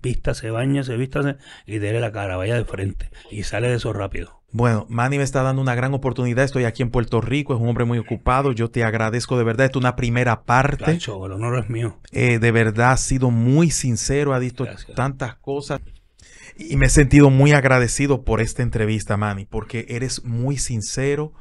[SPEAKER 3] vístase, se vístase y déle la cara, vaya de frente y sale de eso rápido.
[SPEAKER 2] Bueno, Manny me está dando una gran oportunidad. Estoy aquí en Puerto Rico, es un hombre muy ocupado. Yo te agradezco de verdad. es una primera parte. el
[SPEAKER 3] honor es mío.
[SPEAKER 2] Eh, de verdad, ha sido muy sincero, ha dicho tantas cosas. Y me he sentido muy agradecido por esta entrevista, Manny, porque eres muy sincero,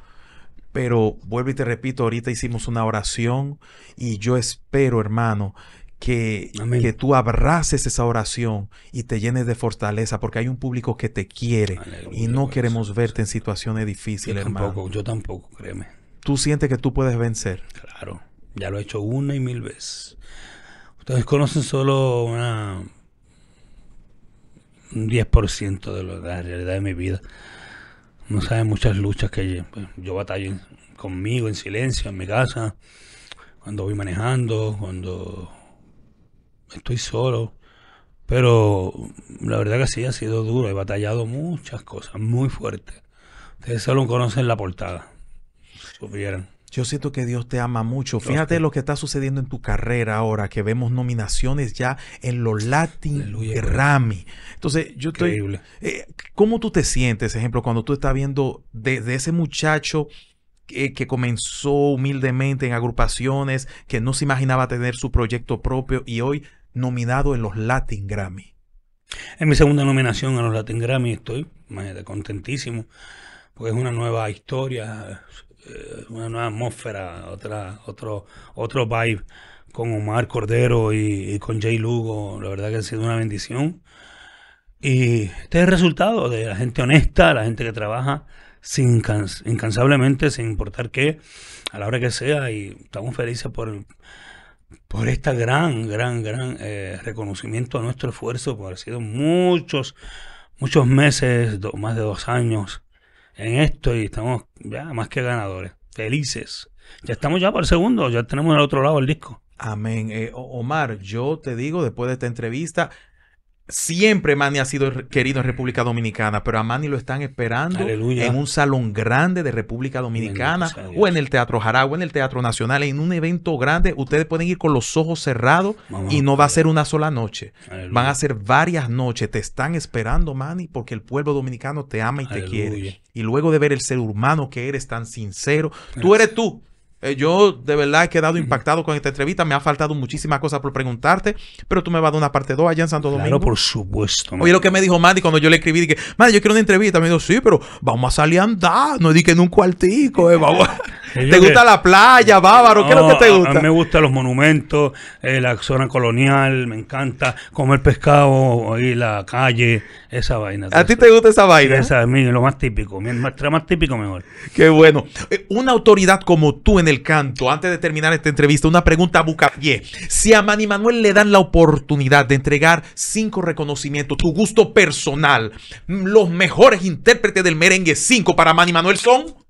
[SPEAKER 2] pero vuelvo y te repito, ahorita hicimos una oración y yo espero, hermano, que, que tú abraces esa oración y te llenes de fortaleza, porque hay un público que te quiere y no queremos verte en situaciones difíciles, hermano. Tampoco, yo tampoco, créeme. Tú sientes que tú puedes vencer.
[SPEAKER 3] Claro, ya lo he hecho una y mil veces. Ustedes conocen solo una un 10% de, de la realidad de mi vida. No saben muchas luchas que yo, pues, batallo conmigo en silencio, en mi casa, cuando voy manejando, cuando estoy solo. Pero la verdad que sí ha sido duro, he batallado muchas cosas, muy fuertes. Ustedes solo conocen la portada, supieran.
[SPEAKER 2] Yo siento que Dios te ama mucho. Fíjate lo que está sucediendo en tu carrera ahora, que vemos nominaciones ya en los Latin Grammy. Entonces, yo estoy... Eh, ¿Cómo tú te sientes, ejemplo, cuando tú estás viendo de ese muchacho que, comenzó humildemente en agrupaciones, que no se imaginaba tener su proyecto propio y hoy
[SPEAKER 3] nominado en los Latin Grammy? En mi segunda nominación a los Latin Grammy estoy contentísimo, porque es una nueva historia eh, una nueva atmósfera, otra, otro, otro vibe con Omar Cordero y, con Jay Lugo. La verdad que ha sido una bendición. Y este es el resultado de la gente honesta, la gente que trabaja sin incansablemente, sin importar qué, a la hora que sea. Y estamos felices por, por este gran, gran, gran eh, reconocimiento a nuestro esfuerzo, por haber sido muchos, muchos meses, más de dos años en esto y estamos ya más que ganadores, felices. Ya estamos ya para el segundo, ya tenemos al otro lado el disco. Amén. Eh, Omar, yo te
[SPEAKER 2] digo, después de esta entrevista, Siempre Manny ha sido querido en República Dominicana, pero a Manny lo están esperando en un salón grande de República Dominicana o en el Teatro Jaragua, en el Teatro Nacional, en un evento grande. Ustedes pueden ir con los ojos cerrados y no va a ser una sola noche. Van a ser varias noches. Te están esperando, Manny, porque el pueblo dominicano te ama y te quiere. Y luego de ver el ser humano que eres tan sincero, tú eres tú. Eh, yo de verdad he quedado impactado con esta entrevista. Me ha faltado muchísimas cosas por preguntarte, pero tú me vas a dar una parte 2 allá en Santo Domingo. Claro, por
[SPEAKER 3] supuesto.
[SPEAKER 2] Oye, lo que me dijo Mandy cuando yo le escribí, dije, Mandy, yo quiero una entrevista. Me dijo, sí, pero vamos a salir a andar. No dije en un cuartico, eh, a... ¿Te gusta la playa, Bávaro? ¿Qué es lo que te gusta? A, mí me
[SPEAKER 3] gustan los monumentos, eh, la zona colonial, me encanta comer pescado, y la calle, esa vaina. ¿A ti te gusta esa vaina? Esa es lo más típico, mientras más típico mejor. Qué bueno. Eh, una autoridad como
[SPEAKER 2] tú en el canto, antes de terminar esta entrevista, una pregunta a Bucapié. Si a Manny Manuel le dan la oportunidad de entregar cinco reconocimientos, tu gusto personal, mm, los mejores intérpretes del merengue cinco para Manny Manuel son...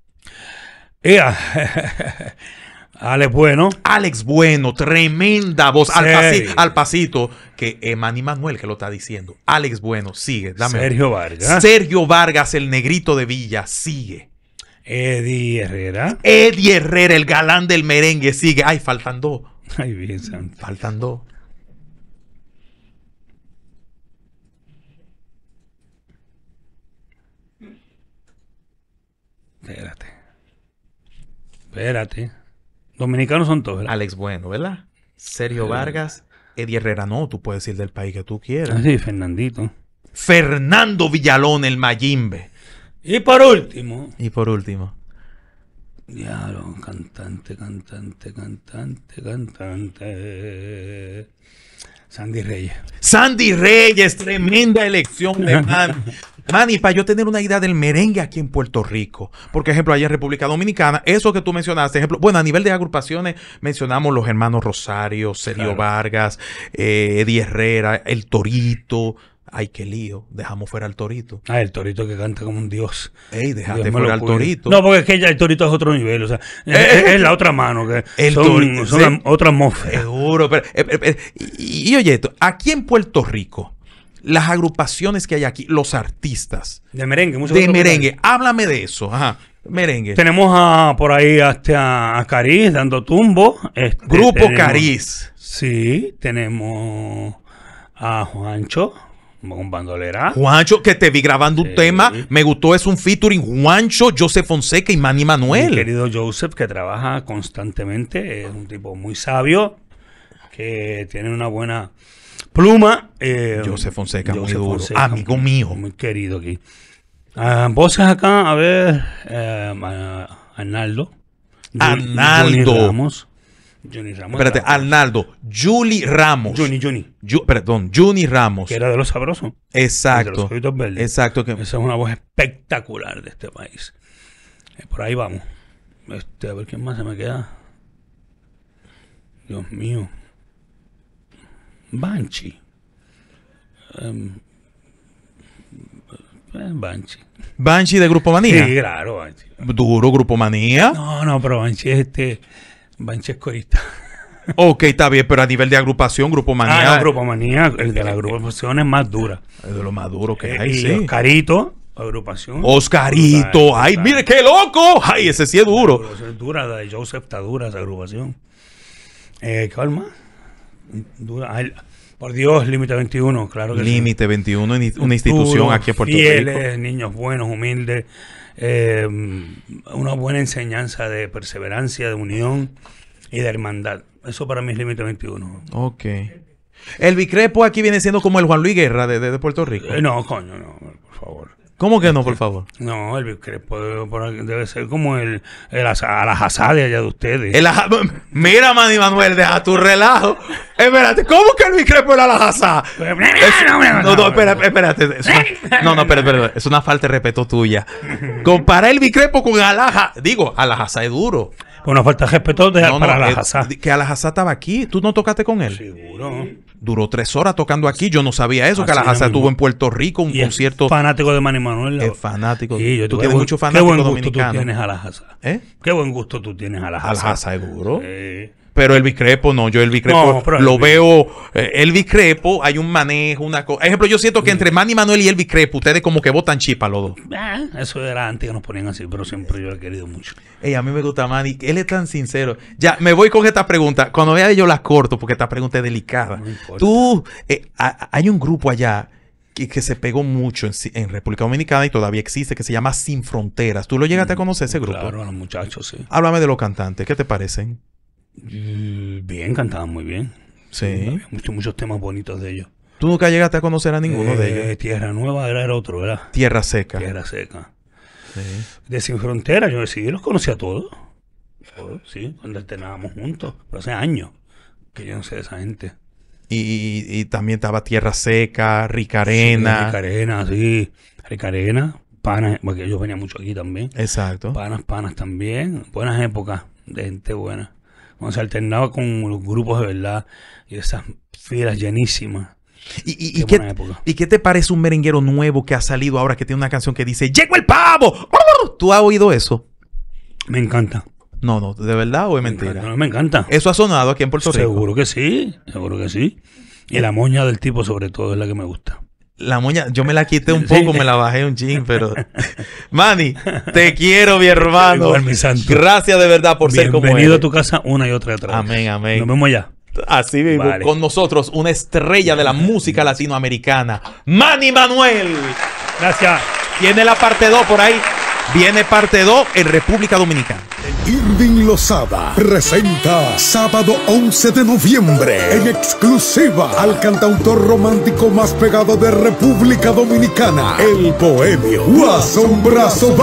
[SPEAKER 2] Alex Bueno. Alex Bueno, tremenda voz. Al, al, pasito que Emanuel, Manuel que lo está diciendo. Alex Bueno, sigue. Sergio Vargas. Sergio Vargas, el negrito de Villa,
[SPEAKER 1] sigue.
[SPEAKER 2] Eddie Herrera. Eddie Herrera, el galán del merengue, sigue. Ay, faltando. Ay, bien faltando. Faltan Espérate. Dominicanos son todos, ¿verdad? Alex Bueno, ¿verdad? Sergio Vargas, Eddie Herrera, no, tú puedes ir del país que tú quieras. Ah, sí, Fernandito. Fernando Villalón, el Mayimbe.
[SPEAKER 3] Y por último. Y por último. Diablo, cantante, cantante, cantante, cantante. Sandy Reyes. Sandy Reyes,
[SPEAKER 2] tremenda elección de y para yo tener una idea del merengue aquí en Puerto Rico, porque ejemplo, allá en República Dominicana, eso que tú mencionaste, ejemplo, bueno, a nivel de agrupaciones mencionamos los hermanos Rosario, Sergio Vargas, eh, Eddie Herrera, El Torito. Ay, qué lío. Dejamos fuera al Torito.
[SPEAKER 3] Ah, el Torito que canta como un dios. Ey, déjate fuera al Torito. No, porque es que ya el Torito es otro nivel. O sea, eh, eh, es, la otra mano. Que el son, torito, son otra Seguro. Pero, y, y, oye
[SPEAKER 2] esto, aquí en Puerto Rico, las agrupaciones que hay aquí, los artistas. De merengue, mucho De merengue. Háblame de eso. Ajá. Merengue.
[SPEAKER 3] Tenemos a, por ahí hasta a Cariz dando tumbo. Este, Grupo Cariz. Sí, tenemos a Juancho un bandolera. Juancho, que te vi grabando un tema, me gustó, es un featuring Juancho, Joseph Fonseca y Manny Manuel. querido Joseph, que trabaja constantemente, es un tipo muy sabio, que tiene una buena Pluma. Eh, José Fonseca, duro. amigo mío. Muy querido aquí. Ah, voces acá, a ver. Eh, Arnaldo. Arnaldo. Johnny Ramos. Ramos. Espérate, Arnaldo. Juli Ramos. Johnny, Johnny.
[SPEAKER 2] perdón, Juni Ramos. Que era de los sabrosos. Exacto. Exacto. Que... Esa es una voz
[SPEAKER 3] espectacular de este país. Eh, por ahí vamos. Este, a ver quién más se me queda. Dios mío. Banshee. Em, eh, Banchi, Banshee. de Grupo Manía. Sí, claro,
[SPEAKER 2] Duro, Grupo Manía.
[SPEAKER 3] No, no, pero Banshee este. Banshee es corista. Ok, está bien, pero a nivel de agrupación, Grupo ah, Manía. Ah, Grupo Manía, el de la agrupación es más dura. Es de lo más duro que eh, hay, Oscarito, agrupación. Oscarito, ay, mire qué loco. Ay, ese sí es duro. es dura, de Joseph está dura esa agrupación. Eh, Ah, por Dios, Límite 21, claro Límite 21, una institución aquí en Puerto fieles, Rico. niños buenos, humildes, eh, una buena enseñanza de perseverancia, de unión y de hermandad. Eso para mí es Límite 21.
[SPEAKER 2] Ok. El Bicrepo aquí viene siendo como el Juan Luis Guerra de, Puerto Rico. Eh,
[SPEAKER 3] no, coño, no, por
[SPEAKER 2] favor. ¿Cómo que no, este, por favor?
[SPEAKER 3] No, el bicrepo debe, ser como el, el de allá de ustedes. El,
[SPEAKER 2] mira, Manny Manuel, deja tu relajo.
[SPEAKER 3] Espérate, ¿cómo que el bicrepo
[SPEAKER 2] es
[SPEAKER 1] la alajazá? Pues, no,
[SPEAKER 2] no, espérate, espérate. no, no, espérate, Es una falta de respeto tuya. Comparar el bicrepo con Alaja. Digo, Alaja es duro. Una falta de respeto de, para al Que al estaba aquí. ¿Tú no tocaste con él?
[SPEAKER 3] Seguro.
[SPEAKER 2] Duró tres horas tocando aquí. Yo no sabía eso, que Al-Hassá estuvo en Puerto Rico, un concierto. Es fanático de Manny Manuel. Es fanático. Sí, yo tú tienes mucho fanático Qué buen gusto tú tienes al
[SPEAKER 3] ¿Eh? Qué buen gusto tú tienes Al-Hassá. al seguro. Sí.
[SPEAKER 2] Pero el Crepo no, yo el Crepo lo veo. el eh, Elvis hay un manejo, una cosa. Ejemplo, yo siento que entre Manny Manuel y el Crepo, ustedes como que votan chipa los dos.
[SPEAKER 3] Eh, eso era antes que nos ponían así, pero siempre yo lo he querido mucho. Ey, a mí me gusta Manny, él es tan
[SPEAKER 2] sincero. Ya, me voy con esta pregunta. Cuando vea yo la corto, porque esta pregunta es delicada. Tú, eh, hay un grupo allá que, se pegó mucho en, República Dominicana y todavía existe, que se llama Sin Fronteras. ¿Tú lo llegaste a conocer ese grupo? Claro,
[SPEAKER 3] los muchachos, sí.
[SPEAKER 2] Háblame de los cantantes, ¿qué te parecen?
[SPEAKER 3] Mm, bien, cantaban muy bien. Sí. Muchos, muchos temas bonitos de ellos. Tú nunca llegaste a conocer a ninguno de eh, ellos. Tierra Nueva era el otro, ¿verdad? Tierra Seca. Tierra Seca. De Sin Frontera yo decidí, los conocía a todos. sí, cuando estrenábamos juntos. Pero hace años que yo no sé de esa gente. Y,
[SPEAKER 2] también estaba Tierra Seca, Ricarena. Rica Ricarena, sí. Arena
[SPEAKER 3] panas, porque yo venía mucho aquí también. Exacto. Panas, panas también. Buenas épocas de gente buena cuando se alternaba con los grupos de verdad y esas filas llenísimas.
[SPEAKER 2] ¿Y, y, qué,
[SPEAKER 3] te parece un merenguero nuevo que ha salido ahora que tiene una canción que
[SPEAKER 2] dice ¡Llegó el pavo! ¿Tú has oído eso? Me encanta. No, no, ¿de verdad
[SPEAKER 3] o es mentira? me encanta. ¿Eso ha sonado aquí en Puerto Rico? Seguro que sí, seguro que sí. Y la moña del tipo, sobre todo, es la que me gusta. La moña, yo me la quité un poco, me la
[SPEAKER 2] bajé un chin, pero. Mani, te quiero, mi hermano. mi Gracias de verdad por ser como Bienvenido a tu casa una y otra vez. Amén, amén. Nos vemos ya Así Con nosotros, una estrella de la música latinoamericana, Mani Manuel. Gracias. Tiene la parte 2 por ahí. Viene parte 2 en República Dominicana.
[SPEAKER 1] Irving Lozada presenta sábado 11 de noviembre en exclusiva al cantautor romántico más pegado de República Dominicana, el poemio Guasón Brazo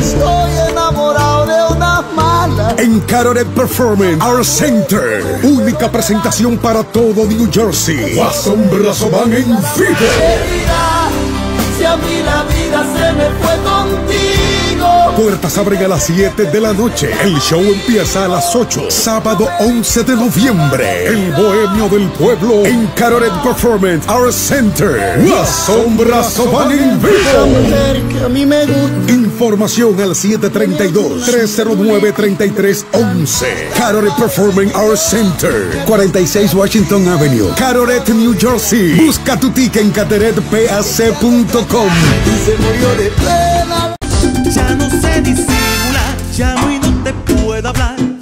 [SPEAKER 1] Estoy enamorado de una mala. En Carolet Performance Our Center, única presentación para todo New Jersey. Guasón Brazo en vivo. Si a mí la vida se me
[SPEAKER 3] fue contigo
[SPEAKER 1] puertas abren a las 7 de la noche. El show empieza a las 8. Sábado 11 de noviembre. El bohemio del pueblo en Caroret Performance Art Center. Las sombras van en vivo. Información al 732-309-3311. Caroret performance Art Center. 46 Washington Avenue. Caroret, New Jersey. Busca tu ticket en cateretpac.com. se de plena ya no se disimular, llamo y no te puedo
[SPEAKER 2] hablar.